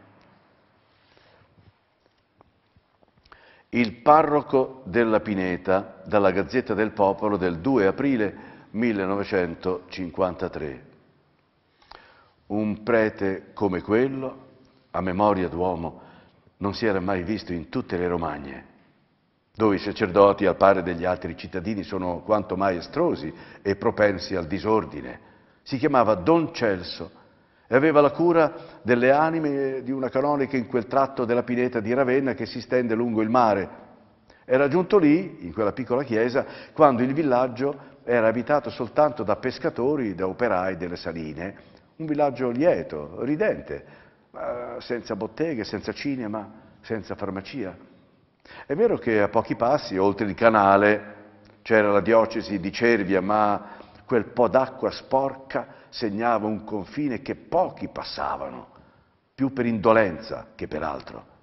Il parroco della Pineta dalla Gazzetta del Popolo del 2 aprile 1953. Un prete come quello, a memoria d'uomo, non si era mai visto in tutte le Romagne dove i sacerdoti, al pari degli altri cittadini, sono quanto mai estrosi e propensi al disordine. Si chiamava Don Celso e aveva la cura delle anime di una canonica in quel tratto della pineta di Ravenna che si stende lungo il mare. Era giunto lì, in quella piccola chiesa, quando il villaggio era abitato soltanto da pescatori, da operai delle saline, un villaggio lieto, ridente, senza botteghe, senza cinema, senza farmacia. È vero che a pochi passi, oltre il canale, c'era la diocesi di Cervia, ma quel po' d'acqua sporca segnava un confine che pochi passavano, più per indolenza che per altro.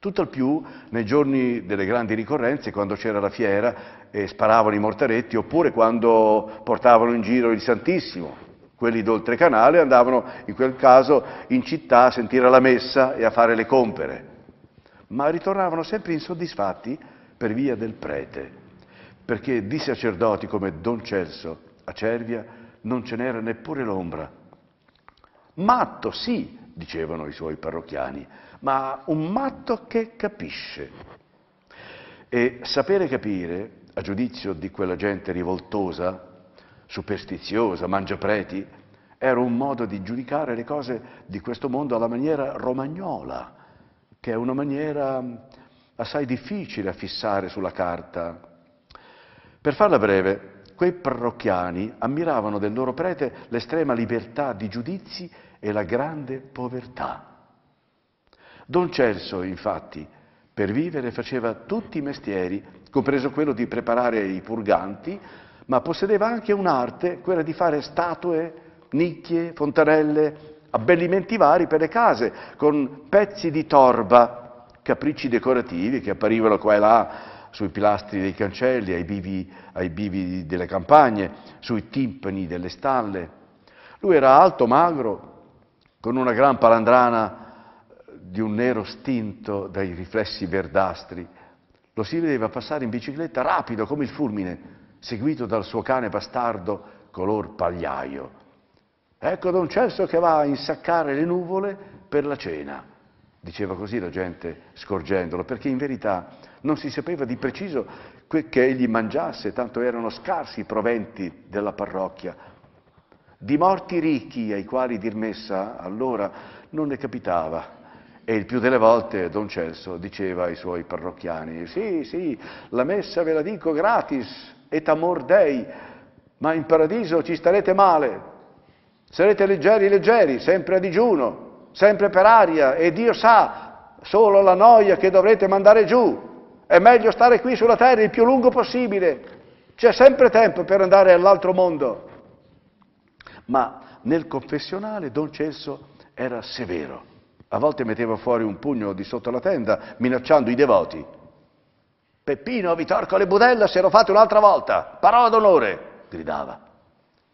Tutto al più nei giorni delle grandi ricorrenze, quando c'era la fiera e sparavano i mortaretti, oppure quando portavano in giro il Santissimo. Quelli d'oltre canale andavano in quel caso in città a sentire la messa e a fare le compere ma ritornavano sempre insoddisfatti per via del prete, perché di sacerdoti come Don Celso a Cervia non ce n'era neppure l'ombra. Matto, sì, dicevano i suoi parrocchiani, ma un matto che capisce. E sapere capire, a giudizio di quella gente rivoltosa, superstiziosa, mangiapreti, era un modo di giudicare le cose di questo mondo alla maniera romagnola, che è una maniera assai difficile a fissare sulla carta. Per farla breve, quei parrocchiani ammiravano del loro prete l'estrema libertà di giudizi e la grande povertà. Don Celso, infatti, per vivere faceva tutti i mestieri, compreso quello di preparare i purganti, ma possedeva anche un'arte, quella di fare statue, nicchie, fontanelle, abbellimenti vari per le case, con pezzi di torba, capricci decorativi che apparivano qua e là sui pilastri dei cancelli, ai bivi, ai bivi delle campagne, sui timpani delle stalle. Lui era alto, magro, con una gran palandrana di un nero stinto dai riflessi verdastri. Lo si vedeva passare in bicicletta rapido come il fulmine, seguito dal suo cane bastardo color pagliaio Ecco Don Celso che va a insaccare le nuvole per la cena. Diceva così la gente scorgendolo, perché in verità non si sapeva di preciso quel che egli mangiasse, tanto erano scarsi i proventi della parrocchia. Di morti ricchi ai quali dir messa allora non ne capitava. E il più delle volte Don Celso diceva ai suoi parrocchiani, sì, sì, la messa ve la dico gratis, et amor Dei, ma in paradiso ci starete male, Sarete leggeri, leggeri, sempre a digiuno, sempre per aria, e Dio sa solo la noia che dovrete mandare giù. È meglio stare qui sulla terra il più lungo possibile. C'è sempre tempo per andare all'altro mondo. Ma nel confessionale Don Celso era severo. A volte metteva fuori un pugno di sotto la tenda, minacciando i devoti. Peppino, vi torco le budella se lo fate un'altra volta. Parola d'onore, gridava.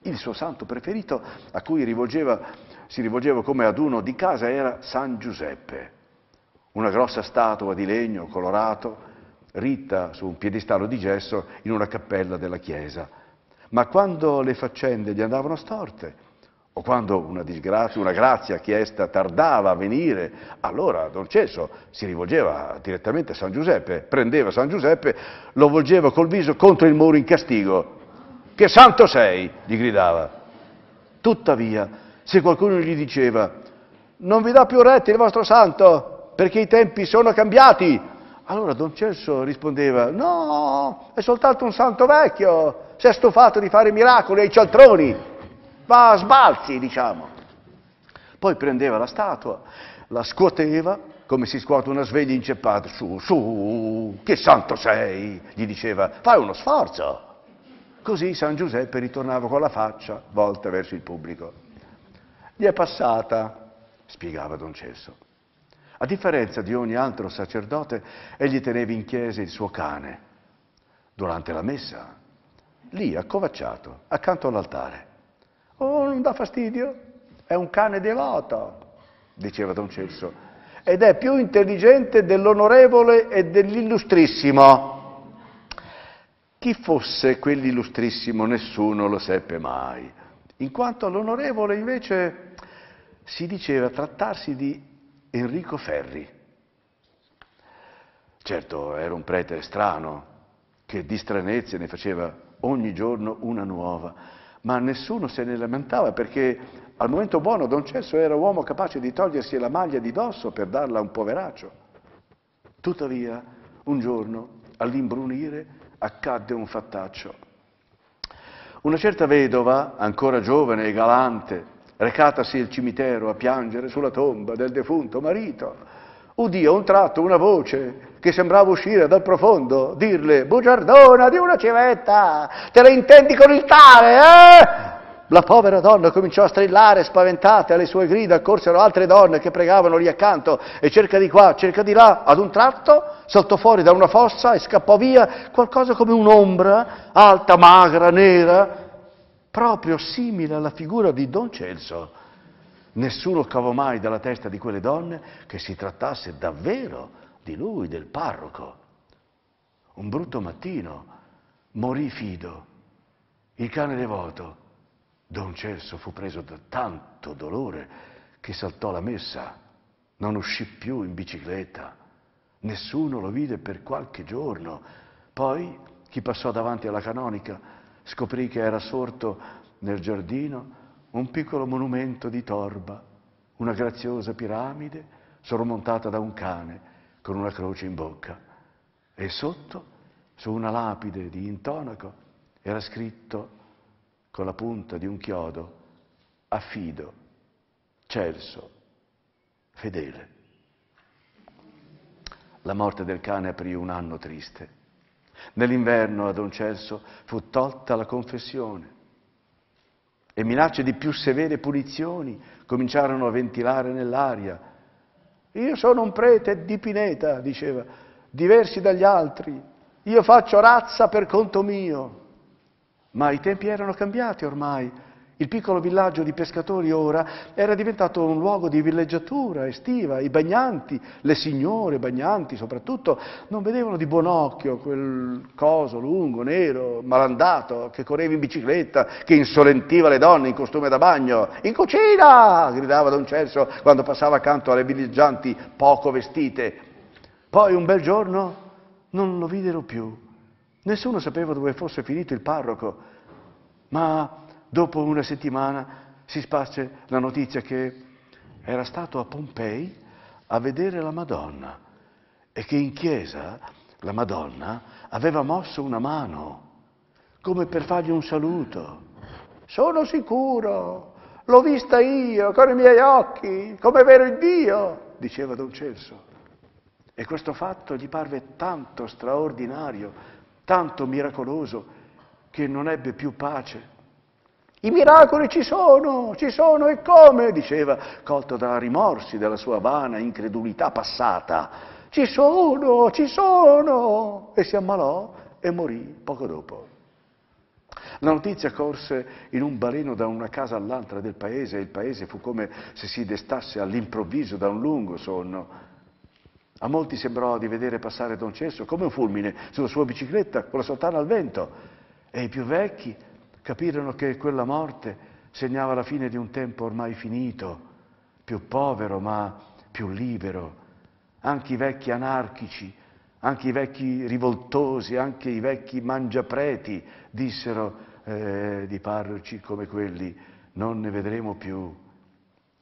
Il suo santo preferito a cui rivolgeva, si rivolgeva come ad uno di casa era San Giuseppe, una grossa statua di legno colorato ritta su un piedistallo di gesso in una cappella della chiesa. Ma quando le faccende gli andavano storte, o quando una disgrazia, una grazia chiesta tardava a venire, allora Don Celso si rivolgeva direttamente a San Giuseppe, prendeva San Giuseppe, lo volgeva col viso contro il muro in castigo che santo sei? gli gridava. Tuttavia, se qualcuno gli diceva, non vi dà più retta il vostro santo, perché i tempi sono cambiati, allora Don Celso rispondeva, no, è soltanto un santo vecchio, si è stufato di fare miracoli ai cialtroni, va a sbalzi, diciamo. Poi prendeva la statua, la scuoteva, come si scuote una sveglia inceppata, su, su, che santo sei, gli diceva, fai uno sforzo. Così San Giuseppe ritornava con la faccia volta verso il pubblico. Gli è passata, spiegava Don Celso. A differenza di ogni altro sacerdote, egli teneva in chiesa il suo cane. Durante la messa, lì accovacciato, accanto all'altare. Oh, non dà fastidio? È un cane devoto, diceva Don Celso, ed è più intelligente dell'onorevole e dell'illustrissimo. Chi fosse quell'illustrissimo nessuno lo seppe mai, in quanto all'onorevole invece si diceva trattarsi di Enrico Ferri. Certo, era un prete strano, che di stranezze ne faceva ogni giorno una nuova, ma nessuno se ne lamentava perché al momento buono Don Cesso era uomo capace di togliersi la maglia di dosso per darla a un poveraccio. Tuttavia, un giorno, all'imbrunire, accadde un fattaccio. Una certa vedova, ancora giovane e galante, recatasi al cimitero a piangere sulla tomba del defunto marito, udì a un tratto una voce che sembrava uscire dal profondo, dirle, bugiardona di una civetta, te la intendi con il tale, eh? La povera donna cominciò a strillare, spaventata, alle sue grida accorsero altre donne che pregavano lì accanto e cerca di qua, cerca di là. Ad un tratto saltò fuori da una fossa e scappò via qualcosa come un'ombra, alta, magra, nera, proprio simile alla figura di Don Celso. Nessuno cavò mai dalla testa di quelle donne che si trattasse davvero di lui, del parroco. Un brutto mattino morì Fido, il cane devoto Don Celso fu preso da tanto dolore che saltò la messa, non uscì più in bicicletta, nessuno lo vide per qualche giorno. Poi chi passò davanti alla canonica scoprì che era sorto nel giardino un piccolo monumento di torba, una graziosa piramide sormontata da un cane con una croce in bocca. E sotto, su una lapide di intonaco, era scritto con la punta di un chiodo, affido, celso, fedele. La morte del cane aprì un anno triste. Nell'inverno a Don Celso fu tolta la confessione e minacce di più severe punizioni cominciarono a ventilare nell'aria. Io sono un prete di Pineta, diceva, diversi dagli altri, io faccio razza per conto mio. Ma i tempi erano cambiati ormai. Il piccolo villaggio di pescatori ora era diventato un luogo di villeggiatura estiva. I bagnanti, le signore bagnanti soprattutto, non vedevano di buon occhio quel coso lungo, nero, malandato, che correva in bicicletta, che insolentiva le donne in costume da bagno. In cucina! gridava Don Celso quando passava accanto alle villeggianti poco vestite. Poi un bel giorno non lo videro più Nessuno sapeva dove fosse finito il parroco, ma dopo una settimana si sparse la notizia che era stato a Pompei a vedere la Madonna e che in chiesa la Madonna aveva mosso una mano come per fargli un saluto. Sono sicuro, l'ho vista io con i miei occhi, come vero il Dio, diceva Don Celso. E questo fatto gli parve tanto straordinario tanto miracoloso che non ebbe più pace. I miracoli ci sono, ci sono e come, diceva, colto da rimorsi della sua vana incredulità passata. Ci sono, ci sono! E si ammalò e morì poco dopo. La notizia corse in un baleno da una casa all'altra del paese e il paese fu come se si destasse all'improvviso da un lungo sonno. A molti sembrò di vedere passare Don Cesso come un fulmine sulla sua bicicletta con la sottana al vento. E i più vecchi capirono che quella morte segnava la fine di un tempo ormai finito, più povero ma più libero. Anche i vecchi anarchici, anche i vecchi rivoltosi, anche i vecchi mangiapreti dissero eh, di parroci come quelli non ne vedremo più.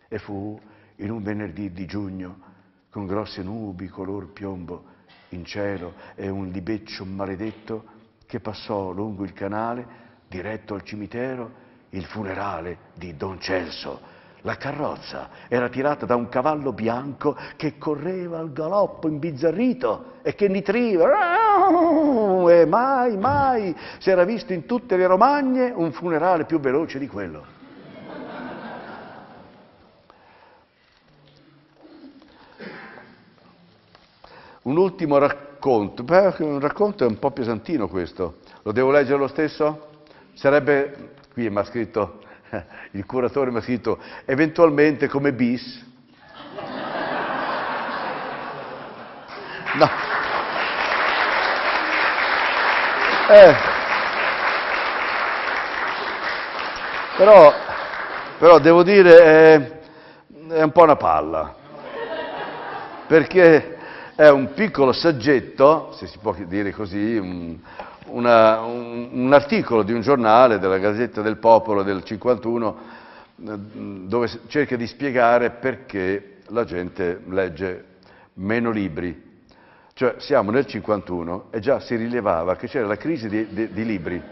E fu in un venerdì di giugno con grosse nubi color piombo in cielo e un libeccio maledetto che passò lungo il canale diretto al cimitero il funerale di Don Celso. La carrozza era tirata da un cavallo bianco che correva al galoppo imbizzarrito e che nitriva. E mai, mai si era visto in tutte le Romagne un funerale più veloce di quello. Un ultimo racconto, beh, un racconto è un po' pesantino questo, lo devo leggere lo stesso? Sarebbe, qui mi ha scritto, il curatore mi ha scritto, eventualmente come bis. No. Eh. Però, però, devo dire, è, è un po' una palla, perché è un piccolo saggetto, se si può dire così, un, una, un, un articolo di un giornale, della Gazzetta del Popolo del 51, eh, dove cerca di spiegare perché la gente legge meno libri. Cioè siamo nel 51 e già si rilevava che c'era la crisi di, di, di libri.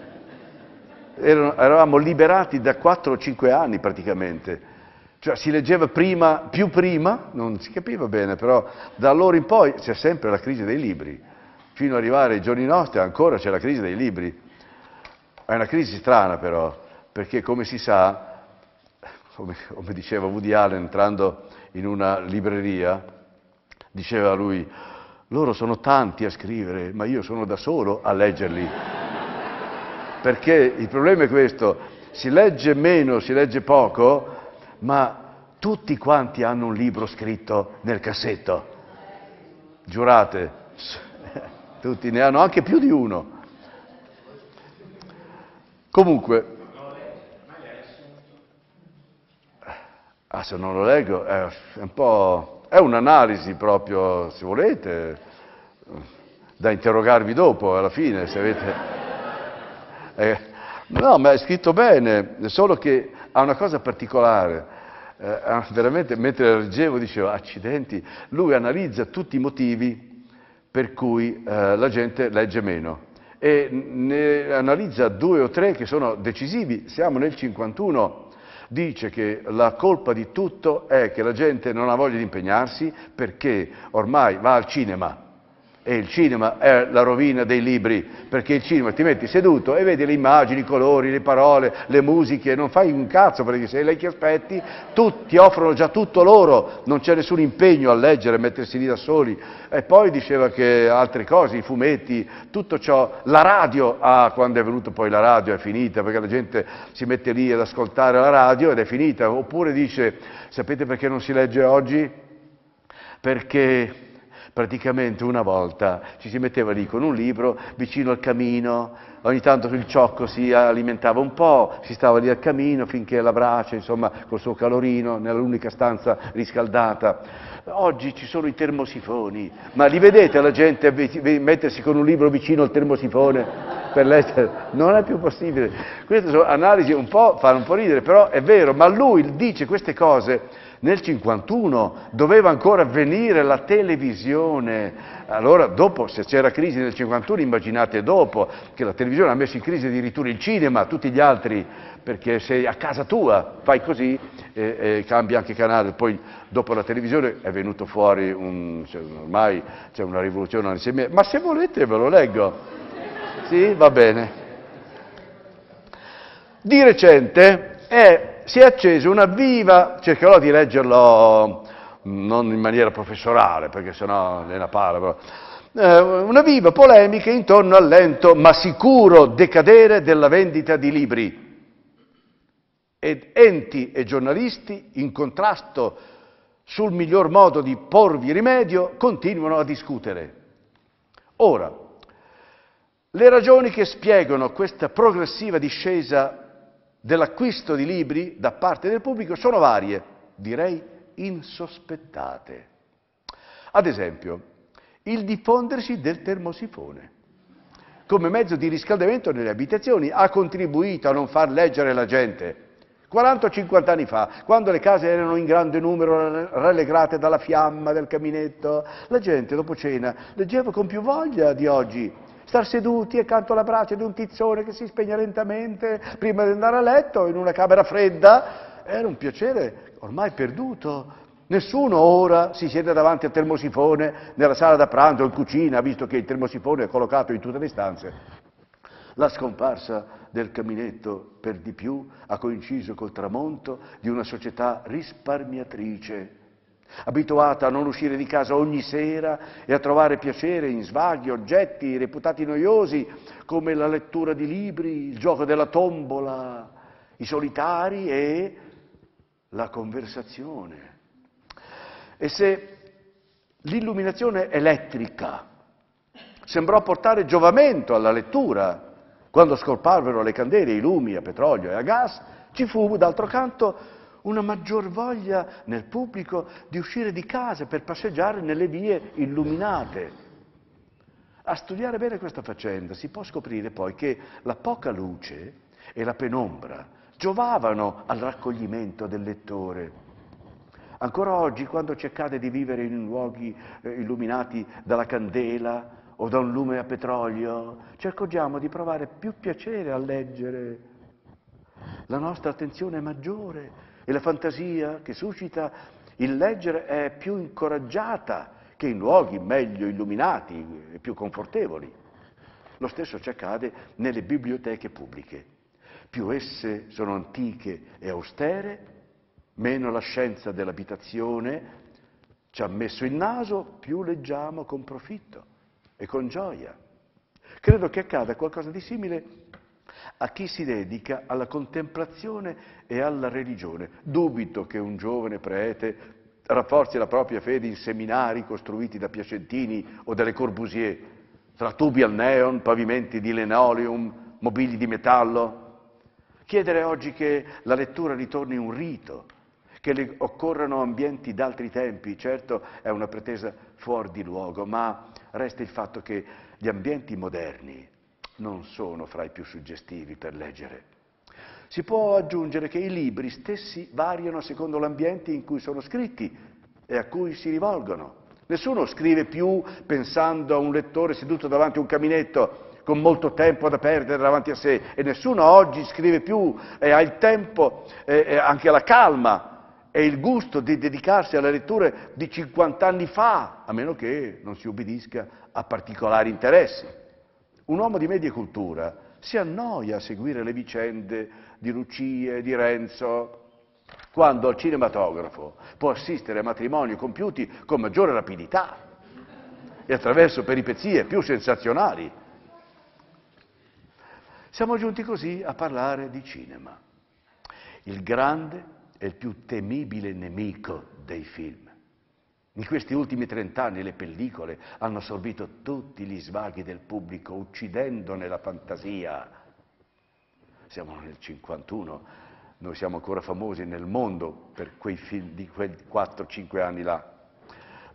Erano, eravamo liberati da 4 o 5 anni praticamente cioè si leggeva prima, più prima, non si capiva bene, però da allora in poi c'è sempre la crisi dei libri. Fino ad arrivare ai giorni nostri ancora c'è la crisi dei libri. È una crisi strana però, perché come si sa, come, come diceva Woody Allen entrando in una libreria, diceva lui, loro sono tanti a scrivere, ma io sono da solo a leggerli. perché il problema è questo, si legge meno, si legge poco, ma tutti quanti hanno un libro scritto nel cassetto. Giurate, tutti ne hanno anche più di uno. Comunque, ah, se non lo leggo è un po' è un'analisi proprio, se volete, da interrogarvi dopo alla fine, se avete... Eh, no, ma è scritto bene, solo che ha una cosa particolare. Eh, veramente, mentre la leggevo, dicevo, accidenti, lui analizza tutti i motivi per cui eh, la gente legge meno e ne analizza due o tre che sono decisivi. Siamo nel 51, dice che la colpa di tutto è che la gente non ha voglia di impegnarsi perché ormai va al cinema e il cinema è la rovina dei libri, perché il cinema ti metti seduto e vedi le immagini, i colori, le parole, le musiche, non fai un cazzo perché se lei ti aspetti, tu, ti offrono già tutto loro, non c'è nessun impegno a leggere, a mettersi lì da soli. E poi diceva che altre cose, i fumetti, tutto ciò, la radio, ah, quando è venuto poi la radio è finita, perché la gente si mette lì ad ascoltare la radio ed è finita. Oppure dice, sapete perché non si legge oggi? Perché praticamente una volta ci si metteva lì con un libro vicino al camino, ogni tanto il ciocco si alimentava un po', si stava lì al camino finché la brace, insomma, col suo calorino, nell'unica stanza riscaldata. Oggi ci sono i termosifoni, ma li vedete la gente mettersi con un libro vicino al termosifone per leggere? Non è più possibile. Queste sono analisi un po', fanno un po' ridere, però è vero, ma lui dice queste cose nel 51 doveva ancora venire la televisione, allora dopo se c'era crisi nel 51 immaginate dopo che la televisione ha messo in crisi addirittura il cinema, tutti gli altri, perché se a casa tua fai così eh, eh, cambia anche canale, poi dopo la televisione è venuto fuori un, cioè, ormai c'è una rivoluzione, ma se volete ve lo leggo, sì va bene. Di recente è si è accesa una viva, cercherò di leggerlo mm, non in maniera professorale, perché sennò è una parola, una viva polemica intorno al lento ma sicuro decadere della vendita di libri. Ed enti e giornalisti, in contrasto sul miglior modo di porvi rimedio, continuano a discutere. Ora, le ragioni che spiegano questa progressiva discesa dell'acquisto di libri da parte del pubblico sono varie, direi insospettate. Ad esempio, il diffondersi del termosifone come mezzo di riscaldamento nelle abitazioni ha contribuito a non far leggere la gente. 40 o 50 anni fa, quando le case erano in grande numero rallegrate dalla fiamma del caminetto, la gente dopo cena leggeva con più voglia di oggi star seduti accanto alla brace di un tizzone che si spegne lentamente prima di andare a letto in una camera fredda, era un piacere ormai perduto. Nessuno ora si siede davanti al termosifone nella sala da pranzo o in cucina, visto che il termosifone è collocato in tutte le stanze. La scomparsa del caminetto per di più ha coinciso col tramonto di una società risparmiatrice abituata a non uscire di casa ogni sera e a trovare piacere in svaghi, oggetti reputati noiosi come la lettura di libri, il gioco della tombola, i solitari e la conversazione. E se l'illuminazione elettrica sembrò portare giovamento alla lettura, quando scomparvero le candele, i lumi a petrolio e a gas, ci fu d'altro canto una maggior voglia nel pubblico di uscire di casa per passeggiare nelle vie illuminate. A studiare bene questa faccenda si può scoprire poi che la poca luce e la penombra giovavano al raccoglimento del lettore. Ancora oggi, quando ci accade di vivere in luoghi eh, illuminati dalla candela o da un lume a petrolio, ci accorgiamo di provare più piacere a leggere. La nostra attenzione è maggiore, e la fantasia che suscita il leggere è più incoraggiata che in luoghi meglio illuminati e più confortevoli. Lo stesso ci accade nelle biblioteche pubbliche. Più esse sono antiche e austere, meno la scienza dell'abitazione ci ha messo il naso, più leggiamo con profitto e con gioia. Credo che accada qualcosa di simile a chi si dedica alla contemplazione e alla religione. Dubito che un giovane prete rafforzi la propria fede in seminari costruiti da Piacentini o dalle Corbusier, tra tubi al neon, pavimenti di linoleum, mobili di metallo. Chiedere oggi che la lettura ritorni un rito, che le occorrano ambienti d'altri tempi, certo è una pretesa fuori di luogo, ma resta il fatto che gli ambienti moderni, non sono fra i più suggestivi per leggere. Si può aggiungere che i libri stessi variano secondo l'ambiente in cui sono scritti e a cui si rivolgono. Nessuno scrive più pensando a un lettore seduto davanti a un caminetto con molto tempo da perdere davanti a sé e nessuno oggi scrive più e ha il tempo e anche la calma e il gusto di dedicarsi alle letture di 50 anni fa, a meno che non si obbedisca a particolari interessi. Un uomo di media cultura si annoia a seguire le vicende di Lucie, di Renzo, quando al cinematografo può assistere a matrimoni compiuti con maggiore rapidità e attraverso peripezie più sensazionali. Siamo giunti così a parlare di cinema, il grande e il più temibile nemico dei film. In questi ultimi trent'anni le pellicole hanno assorbito tutti gli svaghi del pubblico, uccidendone la fantasia. Siamo nel 51, noi siamo ancora famosi nel mondo per quei film di quei 4-5 anni là.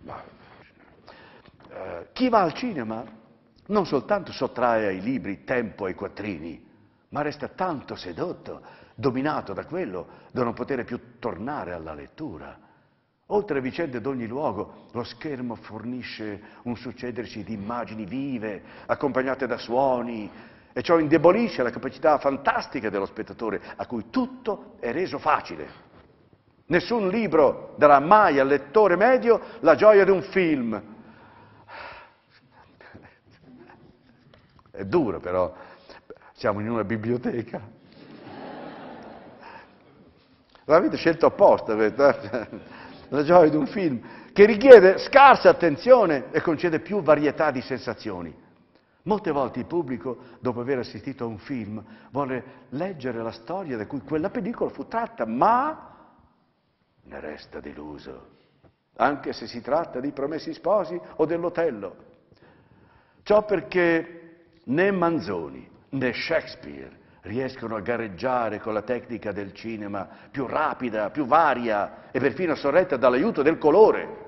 Ma, eh, chi va al cinema non soltanto sottrae ai libri tempo e quattrini, ma resta tanto sedotto, dominato da quello, da non poter più tornare alla lettura Oltre a vicende d'ogni luogo, lo schermo fornisce un succedersi di immagini vive, accompagnate da suoni, e ciò indebolisce la capacità fantastica dello spettatore, a cui tutto è reso facile. Nessun libro darà mai al lettore medio la gioia di un film. È duro però, siamo in una biblioteca. L'avete scelto apposta questo la gioia di un film, che richiede scarsa attenzione e concede più varietà di sensazioni. Molte volte il pubblico, dopo aver assistito a un film, vuole leggere la storia da cui quella pellicola fu tratta, ma ne resta deluso, anche se si tratta di Promessi Sposi o dell'Otello. Ciò perché né Manzoni né Shakespeare riescono a gareggiare con la tecnica del cinema più rapida, più varia e perfino sorretta dall'aiuto del colore.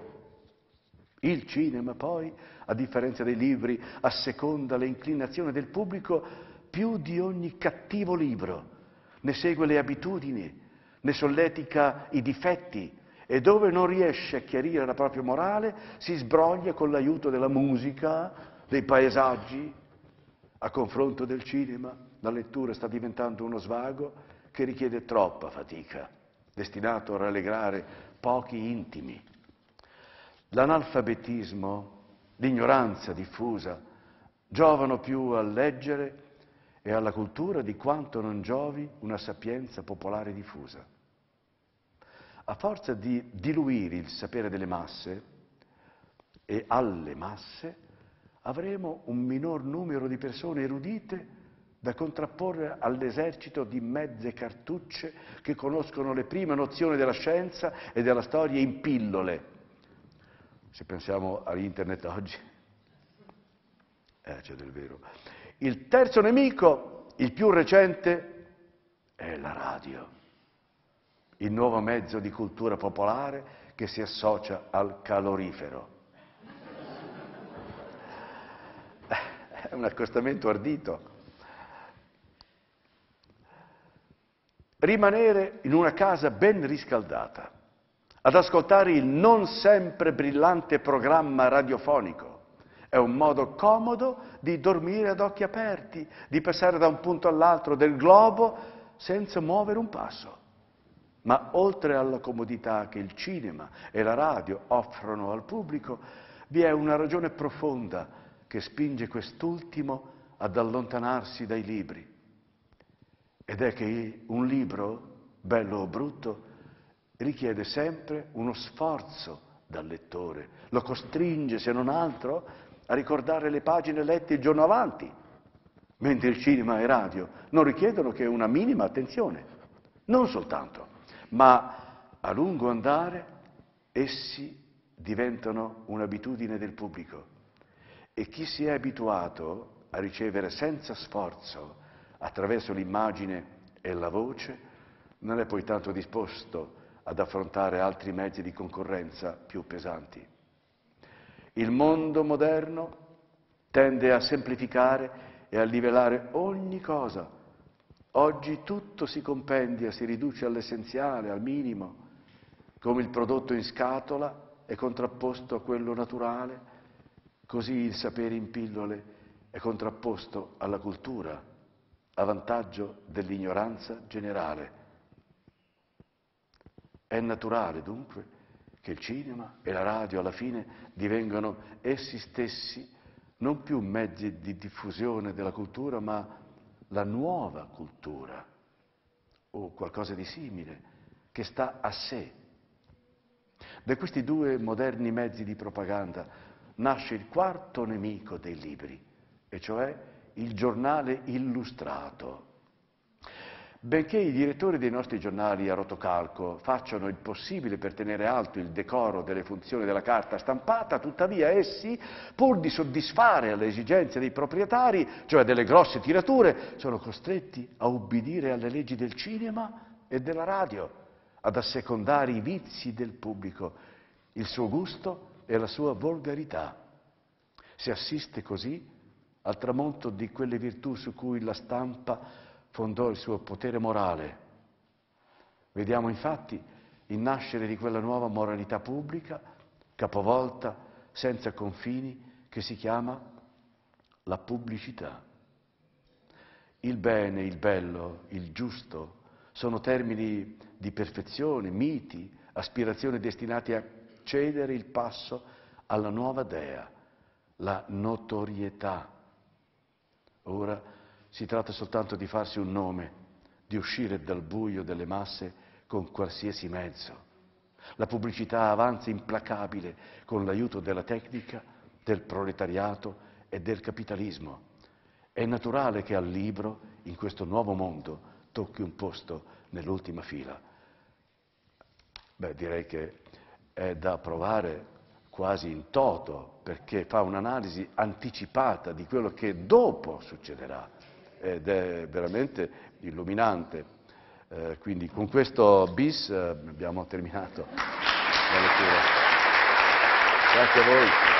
Il cinema poi, a differenza dei libri, asseconda le inclinazioni del pubblico più di ogni cattivo libro, ne segue le abitudini, ne solletica i difetti e dove non riesce a chiarire la propria morale si sbroglia con l'aiuto della musica, dei paesaggi, a confronto del cinema la lettura sta diventando uno svago che richiede troppa fatica, destinato a rallegrare pochi intimi. L'analfabetismo, l'ignoranza diffusa, giovano più a leggere e alla cultura di quanto non giovi una sapienza popolare diffusa. A forza di diluire il sapere delle masse e alle masse, avremo un minor numero di persone erudite da contrapporre all'esercito di mezze cartucce che conoscono le prime nozioni della scienza e della storia in pillole. Se pensiamo all'internet oggi, eh, c'è del vero. Il terzo nemico, il più recente, è la radio, il nuovo mezzo di cultura popolare che si associa al calorifero. È un accostamento ardito. rimanere in una casa ben riscaldata, ad ascoltare il non sempre brillante programma radiofonico. È un modo comodo di dormire ad occhi aperti, di passare da un punto all'altro del globo senza muovere un passo. Ma oltre alla comodità che il cinema e la radio offrono al pubblico, vi è una ragione profonda che spinge quest'ultimo ad allontanarsi dai libri ed è che un libro, bello o brutto, richiede sempre uno sforzo dal lettore, lo costringe, se non altro, a ricordare le pagine lette il giorno avanti, mentre il cinema e radio non richiedono che una minima attenzione, non soltanto, ma a lungo andare essi diventano un'abitudine del pubblico e chi si è abituato a ricevere senza sforzo attraverso l'immagine e la voce, non è poi tanto disposto ad affrontare altri mezzi di concorrenza più pesanti. Il mondo moderno tende a semplificare e a livellare ogni cosa. Oggi tutto si compendia, si riduce all'essenziale, al minimo, come il prodotto in scatola è contrapposto a quello naturale, così il sapere in pillole è contrapposto alla cultura a vantaggio dell'ignoranza generale. È naturale dunque che il cinema e la radio alla fine divengano essi stessi non più mezzi di diffusione della cultura, ma la nuova cultura o qualcosa di simile che sta a sé. Da questi due moderni mezzi di propaganda nasce il quarto nemico dei libri, e cioè il giornale illustrato. Benché i direttori dei nostri giornali a rotocalco facciano il possibile per tenere alto il decoro delle funzioni della carta stampata, tuttavia essi, pur di soddisfare alle esigenze dei proprietari, cioè delle grosse tirature, sono costretti a ubbidire alle leggi del cinema e della radio, ad assecondare i vizi del pubblico, il suo gusto e la sua volgarità. Si assiste così a al tramonto di quelle virtù su cui la stampa fondò il suo potere morale. Vediamo infatti il nascere di quella nuova moralità pubblica, capovolta, senza confini, che si chiama la pubblicità. Il bene, il bello, il giusto sono termini di perfezione, miti, aspirazioni destinati a cedere il passo alla nuova dea, la notorietà. Ora si tratta soltanto di farsi un nome, di uscire dal buio delle masse con qualsiasi mezzo. La pubblicità avanza implacabile con l'aiuto della tecnica, del proletariato e del capitalismo. È naturale che al libro, in questo nuovo mondo, tocchi un posto nell'ultima fila. Beh, direi che è da provare quasi in toto, perché fa un'analisi anticipata di quello che dopo succederà ed è veramente illuminante. Eh, quindi con questo bis eh, abbiamo terminato la lettura. Grazie a voi.